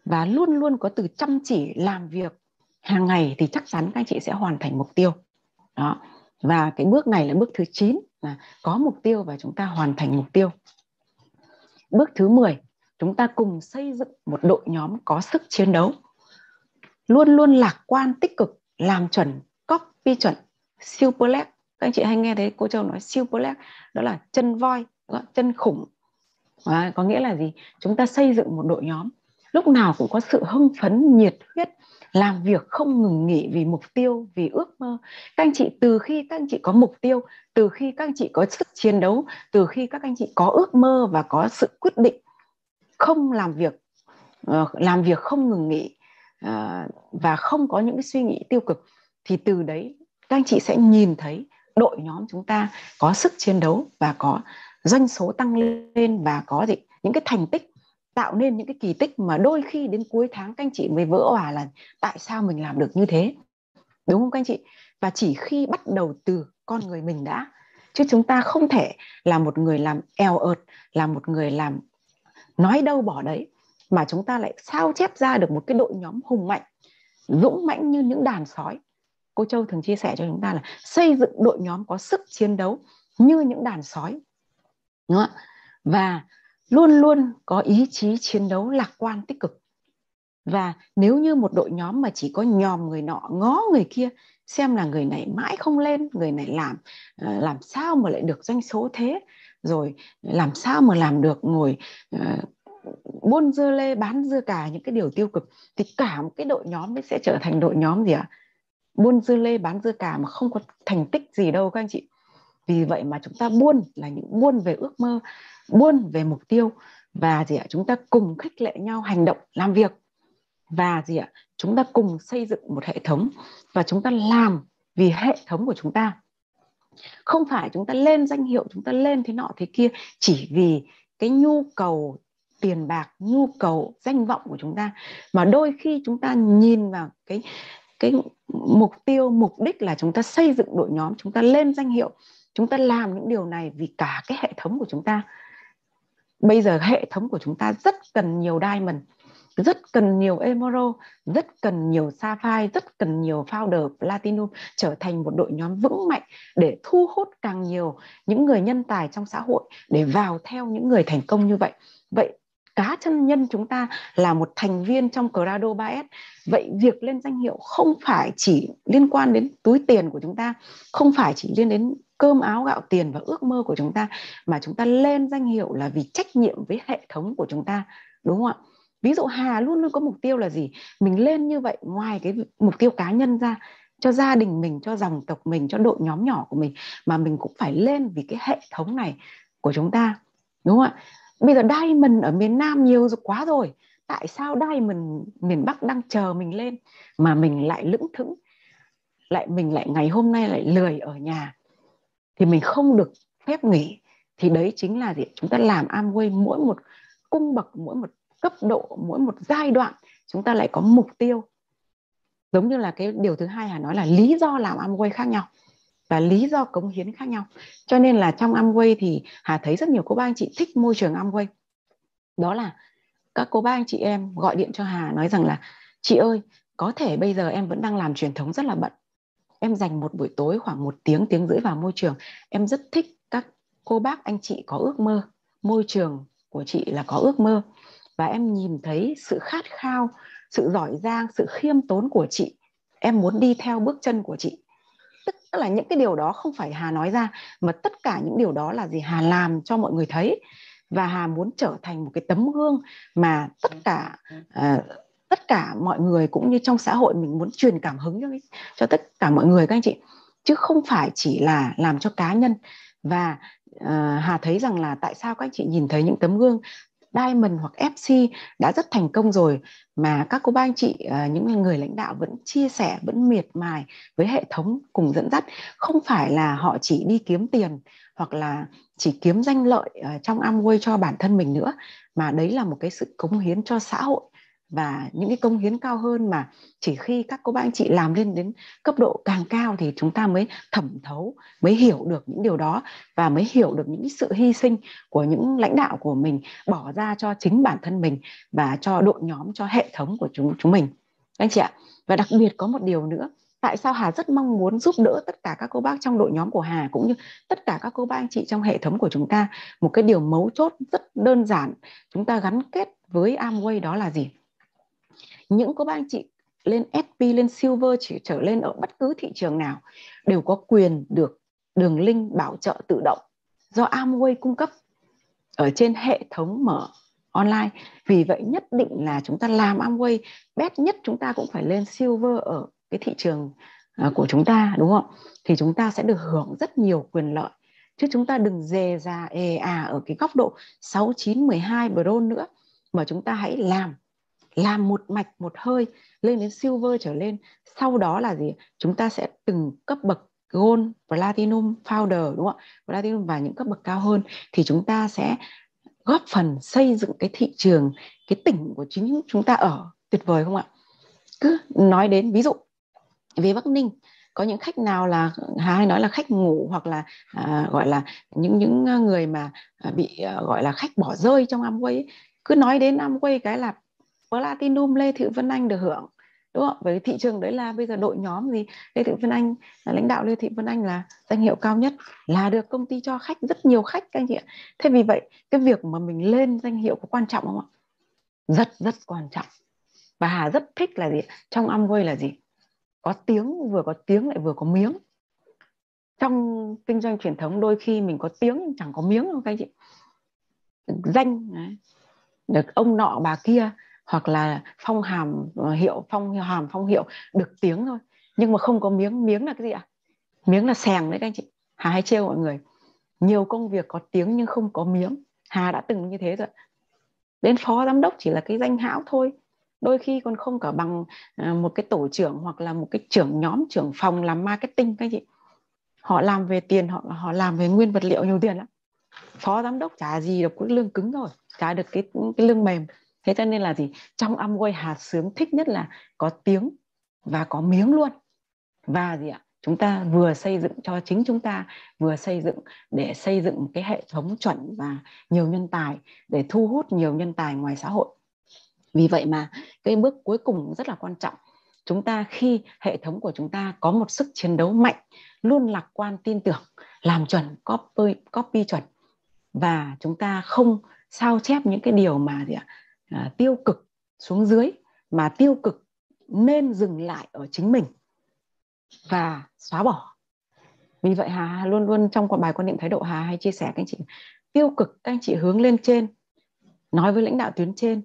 và luôn luôn có từ chăm chỉ làm việc hàng ngày thì chắc chắn các anh chị sẽ hoàn thành mục tiêu đó và cái bước này là bước thứ 9 là có mục tiêu và chúng ta hoàn thành mục tiêu Bước thứ 10, chúng ta cùng xây dựng một đội nhóm có sức chiến đấu. Luôn luôn lạc quan, tích cực, làm chuẩn, copy chuẩn, siêu plex. Các anh chị hay nghe thấy cô Châu nói siêu plex, đó là chân voi, chân khủng. À, có nghĩa là gì? Chúng ta xây dựng một đội nhóm lúc nào cũng có sự hưng phấn, nhiệt huyết, làm việc không ngừng nghỉ vì mục tiêu vì ước mơ các anh chị từ khi các anh chị có mục tiêu từ khi các anh chị có sức chiến đấu từ khi các anh chị có ước mơ và có sự quyết định không làm việc ờ, làm việc không ngừng nghỉ ờ, và không có những cái suy nghĩ tiêu cực thì từ đấy các anh chị sẽ nhìn thấy đội nhóm chúng ta có sức chiến đấu và có doanh số tăng lên và có gì những cái thành tích tạo nên những cái kỳ tích mà đôi khi đến cuối tháng các anh chị mới vỡ hòa là tại sao mình làm được như thế đúng không các anh chị và chỉ khi bắt đầu từ con người mình đã chứ chúng ta không thể là một người làm eo ợt là một người làm nói đâu bỏ đấy mà chúng ta lại sao chép ra được một cái đội nhóm hùng mạnh dũng mãnh như những đàn sói cô châu thường chia sẻ cho chúng ta là xây dựng đội nhóm có sức chiến đấu như những đàn sói Đúng không? và luôn luôn có ý chí chiến đấu lạc quan tích cực và nếu như một đội nhóm mà chỉ có nhòm người nọ ngó người kia xem là người này mãi không lên người này làm ờ, làm sao mà lại được doanh số thế rồi làm sao mà làm được ngồi ờ, buôn dưa lê bán dưa cà những cái điều tiêu cực thì cả một cái đội nhóm ấy sẽ trở thành đội nhóm gì ạ à? buôn dưa lê bán dưa cà mà không có thành tích gì đâu các anh chị vì vậy mà chúng ta buôn là những buôn về ước mơ buôn về mục tiêu và gì ạ chúng ta cùng khích lệ nhau hành động làm việc và gì ạ chúng ta cùng xây dựng một hệ thống và chúng ta làm vì hệ thống của chúng ta không phải chúng ta lên danh hiệu chúng ta lên thế nọ thế kia chỉ vì cái nhu cầu tiền bạc nhu cầu danh vọng của chúng ta mà đôi khi chúng ta nhìn vào cái cái mục tiêu mục đích là chúng ta xây dựng đội nhóm chúng ta lên danh hiệu chúng ta làm những điều này vì cả cái hệ thống của chúng ta bây giờ hệ thống của chúng ta rất cần nhiều diamond rất cần nhiều emerald rất cần nhiều sapphire rất cần nhiều founder platinum trở thành một đội nhóm vững mạnh để thu hút càng nhiều những người nhân tài trong xã hội để vào theo những người thành công như vậy vậy cá chân nhân chúng ta là một thành viên trong crado 3S. Vậy việc lên danh hiệu không phải chỉ liên quan đến túi tiền của chúng ta, không phải chỉ liên đến cơm áo gạo tiền và ước mơ của chúng ta mà chúng ta lên danh hiệu là vì trách nhiệm với hệ thống của chúng ta đúng không ạ ví dụ hà luôn luôn có mục tiêu là gì mình lên như vậy ngoài cái mục tiêu cá nhân ra cho gia đình mình cho dòng tộc mình cho đội nhóm nhỏ của mình mà mình cũng phải lên vì cái hệ thống này của chúng ta đúng không ạ bây giờ diamond ở miền nam nhiều rồi quá rồi tại sao diamond miền bắc đang chờ mình lên mà mình lại lững thững lại mình lại ngày hôm nay lại lười ở nhà thì mình không được phép nghỉ thì đấy chính là gì chúng ta làm Amway mỗi một cung bậc mỗi một cấp độ mỗi một giai đoạn chúng ta lại có mục tiêu giống như là cái điều thứ hai Hà nói là lý do làm Amway khác nhau và lý do cống hiến khác nhau cho nên là trong Amway thì Hà thấy rất nhiều cô bác anh chị thích môi trường Amway đó là các cô bác anh chị em gọi điện cho Hà nói rằng là chị ơi có thể bây giờ em vẫn đang làm truyền thống rất là bận em dành một buổi tối khoảng một tiếng tiếng rưỡi vào môi trường em rất thích các cô bác anh chị có ước mơ môi trường của chị là có ước mơ và em nhìn thấy sự khát khao sự giỏi giang sự khiêm tốn của chị em muốn đi theo bước chân của chị tức là những cái điều đó không phải hà nói ra mà tất cả những điều đó là gì hà làm cho mọi người thấy và hà muốn trở thành một cái tấm gương mà tất cả uh, tất cả mọi người cũng như trong xã hội mình muốn truyền cảm hứng cho, cho tất cả mọi người các anh chị chứ không phải chỉ là làm cho cá nhân và uh, Hà thấy rằng là tại sao các anh chị nhìn thấy những tấm gương Diamond hoặc FC đã rất thành công rồi mà các cô ba anh chị uh, những người lãnh đạo vẫn chia sẻ vẫn miệt mài với hệ thống cùng dẫn dắt không phải là họ chỉ đi kiếm tiền hoặc là chỉ kiếm danh lợi uh, trong Amway cho bản thân mình nữa mà đấy là một cái sự cống hiến cho xã hội và những cái công hiến cao hơn mà chỉ khi các cô bác anh chị làm lên đến cấp độ càng cao thì chúng ta mới thẩm thấu mới hiểu được những điều đó và mới hiểu được những sự hy sinh của những lãnh đạo của mình bỏ ra cho chính bản thân mình và cho đội nhóm cho hệ thống của chúng chúng mình anh chị ạ và đặc biệt có một điều nữa tại sao Hà rất mong muốn giúp đỡ tất cả các cô bác trong đội nhóm của Hà cũng như tất cả các cô bác anh chị trong hệ thống của chúng ta một cái điều mấu chốt rất đơn giản chúng ta gắn kết với Amway đó là gì những các anh chị lên SP, lên Silver chỉ trở lên ở bất cứ thị trường nào đều có quyền được đường link bảo trợ tự động do Amway cung cấp ở trên hệ thống mở online. Vì vậy nhất định là chúng ta làm Amway best nhất chúng ta cũng phải lên Silver ở cái thị trường à, của chúng ta đúng không? Thì chúng ta sẽ được hưởng rất nhiều quyền lợi chứ chúng ta đừng dè ra ê à ở cái góc độ 6 9 12 bron nữa mà chúng ta hãy làm làm một mạch một hơi lên đến silver trở lên sau đó là gì chúng ta sẽ từng cấp bậc gold platinum founder đúng không ạ platinum và những cấp bậc cao hơn thì chúng ta sẽ góp phần xây dựng cái thị trường cái tỉnh của chính chúng ta ở tuyệt vời không ạ cứ nói đến ví dụ về bắc ninh có những khách nào là hay nói là khách ngủ hoặc là à, gọi là những những người mà à, bị à, gọi là khách bỏ rơi trong Amway ấy. cứ nói đến Amway cái là platinum Lê Thị Vân Anh được hưởng đúng không? Với thị trường đấy là bây giờ đội nhóm gì Lê Thị Vân Anh là lãnh đạo Lê Thị Vân Anh là danh hiệu cao nhất là được công ty cho khách rất nhiều khách các anh chị ạ. Thế vì vậy cái việc mà mình lên danh hiệu có quan trọng không ạ? Rất rất quan trọng. Và Hà rất thích là gì? Trong Amway là gì? Có tiếng vừa có tiếng lại vừa có miếng. Trong kinh doanh truyền thống đôi khi mình có tiếng chẳng có miếng đâu các anh chị. Danh được ông nọ bà kia hoặc là phong hàm ờ, hiệu phong hàm phong hiệu được tiếng thôi nhưng mà không có miếng miếng là cái gì ạ à? miếng là sàng đấy các anh chị hà hay trêu mọi người nhiều công việc có tiếng nhưng không có miếng hà đã từng như thế rồi đến phó giám đốc chỉ là cái danh hão thôi đôi khi còn không cả bằng ờ, một cái tổ trưởng hoặc là một cái trưởng nhóm trưởng phòng làm marketing các anh chị họ làm về tiền họ họ làm về nguyên vật liệu nhiều tiền lắm phó giám đốc trả gì được cái lương cứng rồi trả được cái cái lương mềm thế cho nên là gì trong âm Amway hạt sướng thích nhất là có tiếng và có miếng luôn và gì ạ chúng ta vừa xây dựng cho chính chúng ta vừa xây dựng để xây dựng cái hệ thống chuẩn và nhiều nhân tài để thu hút nhiều nhân tài ngoài xã hội vì vậy mà cái bước cuối cùng rất là quan trọng chúng ta khi hệ thống của chúng ta có một sức chiến đấu mạnh luôn lạc quan tin tưởng làm chuẩn copy copy chuẩn và chúng ta không sao chép những cái điều mà gì ạ à, tiêu cực xuống dưới mà tiêu cực nên dừng lại ở chính mình và xóa bỏ vì vậy hà luôn luôn trong bài quan niệm thái độ hà hay chia sẻ các anh chị tiêu cực các anh chị hướng lên trên nói với lãnh đạo tuyến trên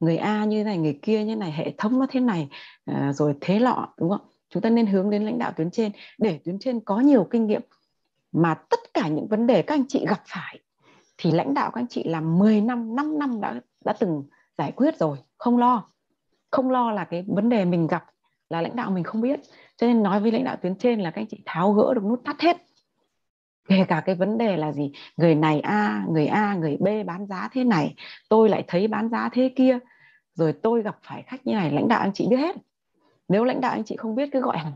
người a như thế này người kia như thế này hệ thống nó thế này à, rồi thế lọ đúng không chúng ta nên hướng đến lãnh đạo tuyến trên để tuyến trên có nhiều kinh nghiệm mà tất cả những vấn đề các anh chị gặp phải thì lãnh đạo các anh chị là 10 năm 5 năm đã đã từng giải quyết rồi không lo không lo là cái vấn đề mình gặp là lãnh đạo mình không biết cho nên nói với lãnh đạo tuyến trên là các anh chị tháo gỡ được nút tắt hết kể cả cái vấn đề là gì người này a người a người b bán giá thế này tôi lại thấy bán giá thế kia rồi tôi gặp phải khách như này lãnh đạo anh chị biết hết nếu lãnh đạo anh chị không biết cứ gọi hàng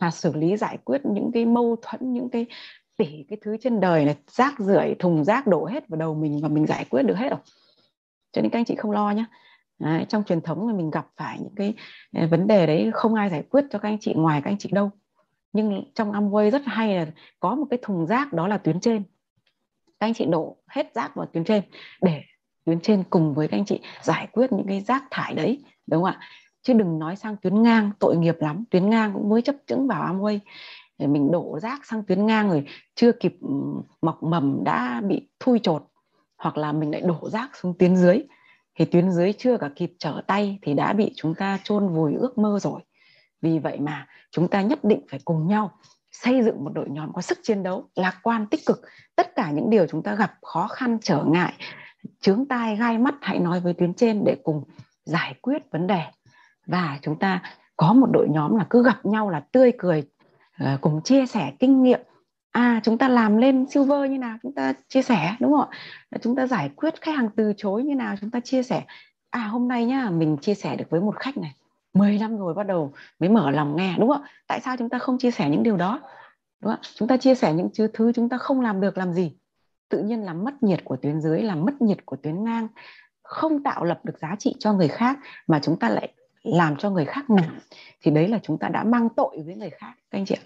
là xử lý giải quyết những cái mâu thuẫn những cái tỷ cái thứ trên đời này rác rưởi thùng rác đổ hết vào đầu mình và mình giải quyết được hết rồi cho nên các anh chị không lo nhé trong truyền thống là mình gặp phải những cái à, vấn đề đấy không ai giải quyết cho các anh chị ngoài các anh chị đâu nhưng trong Amway rất hay là có một cái thùng rác đó là tuyến trên các anh chị đổ hết rác vào tuyến trên để tuyến trên cùng với các anh chị giải quyết những cái rác thải đấy đúng không ạ chứ đừng nói sang tuyến ngang tội nghiệp lắm tuyến ngang cũng mới chấp chứng vào Amway thì mình đổ rác sang tuyến ngang rồi chưa kịp ừ, mọc mầm đã bị thui chột hoặc là mình lại đổ rác xuống tuyến dưới thì tuyến dưới chưa cả kịp trở tay thì đã bị chúng ta chôn vùi ước mơ rồi vì vậy mà chúng ta nhất định phải cùng nhau xây dựng một đội nhóm có sức chiến đấu lạc quan tích cực tất cả những điều chúng ta gặp khó khăn trở ngại chướng tai gai mắt hãy nói với tuyến trên để cùng giải quyết vấn đề và chúng ta có một đội nhóm là cứ gặp nhau là tươi cười Ờ, cùng chia sẻ kinh nghiệm à chúng ta làm lên silver như nào chúng ta chia sẻ đúng không ạ ờ, chúng ta giải quyết khách hàng từ chối như nào chúng ta chia sẻ à hôm nay nhá mình chia sẻ được với một khách này 10 năm rồi bắt đầu mới mở lòng nghe đúng không ạ tại sao chúng ta không chia sẻ những điều đó đúng không chúng ta chia sẻ những thứ chúng ta không làm được làm gì tự nhiên là mất nhiệt của tuyến dưới là mất nhiệt của tuyến ngang không tạo lập được giá trị cho người khác mà chúng ta lại làm cho người khác ngạt thì đấy là chúng ta đã mang tội với người khác các anh chị ạ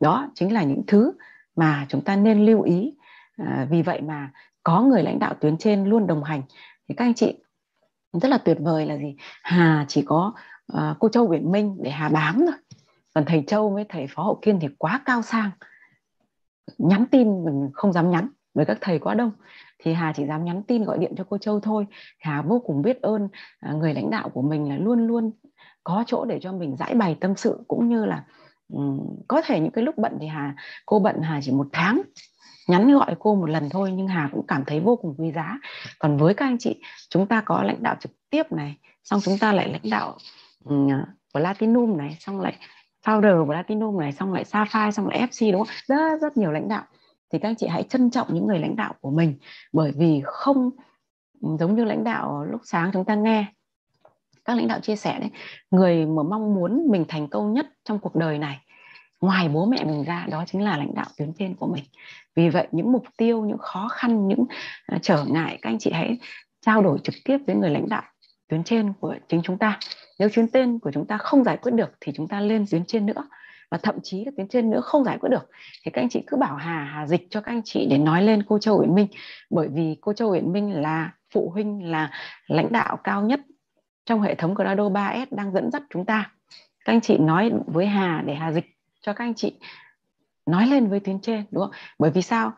đó chính là những thứ mà chúng ta nên lưu ý à, vì vậy mà có người lãnh đạo tuyến trên luôn đồng hành thì các anh chị rất là tuyệt vời là gì hà chỉ có uh, cô châu uyển minh để hà bám thôi còn thầy châu với thầy phó hậu kiên thì quá cao sang nhắn tin mình không dám nhắn với các thầy quá đông thì Hà chỉ dám nhắn tin gọi điện cho cô Châu thôi. Hà vô cùng biết ơn à, người lãnh đạo của mình là luôn luôn có chỗ để cho mình giải bày tâm sự cũng như là có thể những cái lúc bận thì Hà cô bận Hà chỉ một tháng nhắn gọi cô một lần thôi nhưng Hà cũng cảm thấy vô cùng quý giá. Còn với các anh chị, chúng ta có lãnh đạo trực tiếp này, xong chúng ta lại lãnh đạo của à, Latinum này, xong lại founder của Latinum này, xong lại Safai, xong lại FC đúng không? Rất rất nhiều lãnh đạo thì các anh chị hãy trân trọng những người lãnh đạo của mình bởi vì không ừ, giống như lãnh đạo lúc sáng chúng ta nghe các lãnh đạo chia sẻ đấy người mà mong muốn mình thành công nhất trong cuộc đời này ngoài bố mẹ mình ra đó chính là lãnh đạo tuyến trên của mình vì vậy những mục tiêu những khó khăn những à, trở ngại các anh chị hãy trao đổi trực tiếp với người lãnh đạo tuyến trên của chính chúng ta nếu tuyến trên của chúng ta không giải quyết được thì chúng ta lên tuyến trên nữa và thậm chí là tuyến trên nữa không giải quyết được thì các anh chị cứ bảo Hà Hà dịch cho các anh chị để nói lên cô Châu Uyển Minh bởi vì cô Châu Uyển Minh là phụ huynh là lãnh đạo cao nhất trong hệ thống Grado 3S đang dẫn dắt chúng ta các anh chị nói với Hà để Hà dịch cho các anh chị nói lên với tuyến trên đúng không bởi vì sao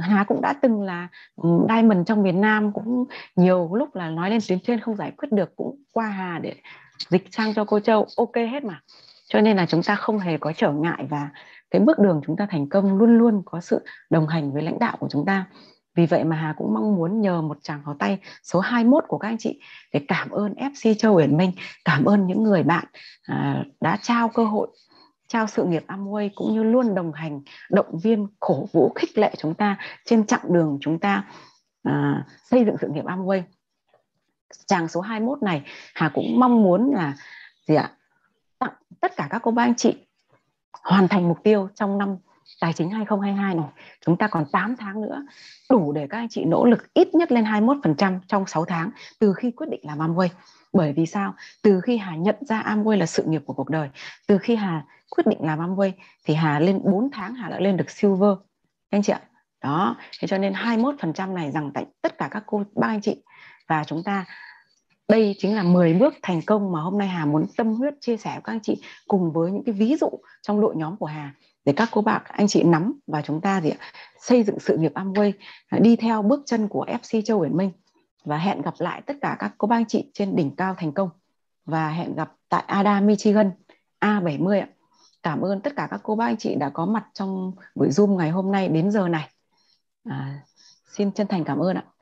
Hà cũng đã từng là ừ, diamond trong miền Nam cũng nhiều lúc là nói lên tuyến trên không giải quyết được cũng qua Hà để dịch sang cho cô Châu ok hết mà cho nên là chúng ta không hề có trở ngại và cái bước đường chúng ta thành công luôn luôn có sự đồng hành với lãnh đạo của chúng ta vì vậy mà Hà cũng mong muốn nhờ một chàng pháo tay số 21 của các anh chị để cảm ơn FC Châu Uyển Minh, cảm ơn những người bạn à, đã trao cơ hội, trao sự nghiệp Amway cũng như luôn đồng hành, động viên, cổ vũ, khích lệ chúng ta trên chặng đường chúng ta à, xây dựng sự nghiệp Amway. Chàng số 21 này Hà cũng mong muốn là gì ạ? tất cả các cô bác anh chị hoàn thành mục tiêu trong năm tài chính 2022 này. Chúng ta còn 8 tháng nữa đủ để các anh chị nỗ lực ít nhất lên 21% trong 6 tháng từ khi quyết định làm Amway. Bởi vì sao? Từ khi Hà nhận ra Amway là sự nghiệp của cuộc đời, từ khi Hà quyết định làm Amway thì Hà lên 4 tháng Hà đã lên được silver. anh chị ạ. Đó, thế cho nên 21% này rằng tại tất cả các cô bác anh chị và chúng ta đây chính là 10 bước thành công mà hôm nay Hà muốn tâm huyết chia sẻ với các anh chị cùng với những cái ví dụ trong đội nhóm của Hà để các cô bạn anh chị nắm và chúng ta gì ạ xây dựng sự nghiệp Amway à, đi theo bước chân của FC Châu Uyển Minh và hẹn gặp lại tất cả các cô bác anh chị trên đỉnh cao thành công và hẹn gặp tại Ada Michigan A70 ạ. Cảm ơn tất cả các cô bác anh chị đã có mặt trong buổi Zoom ngày hôm nay đến giờ này. À, xin chân thành cảm ơn ạ.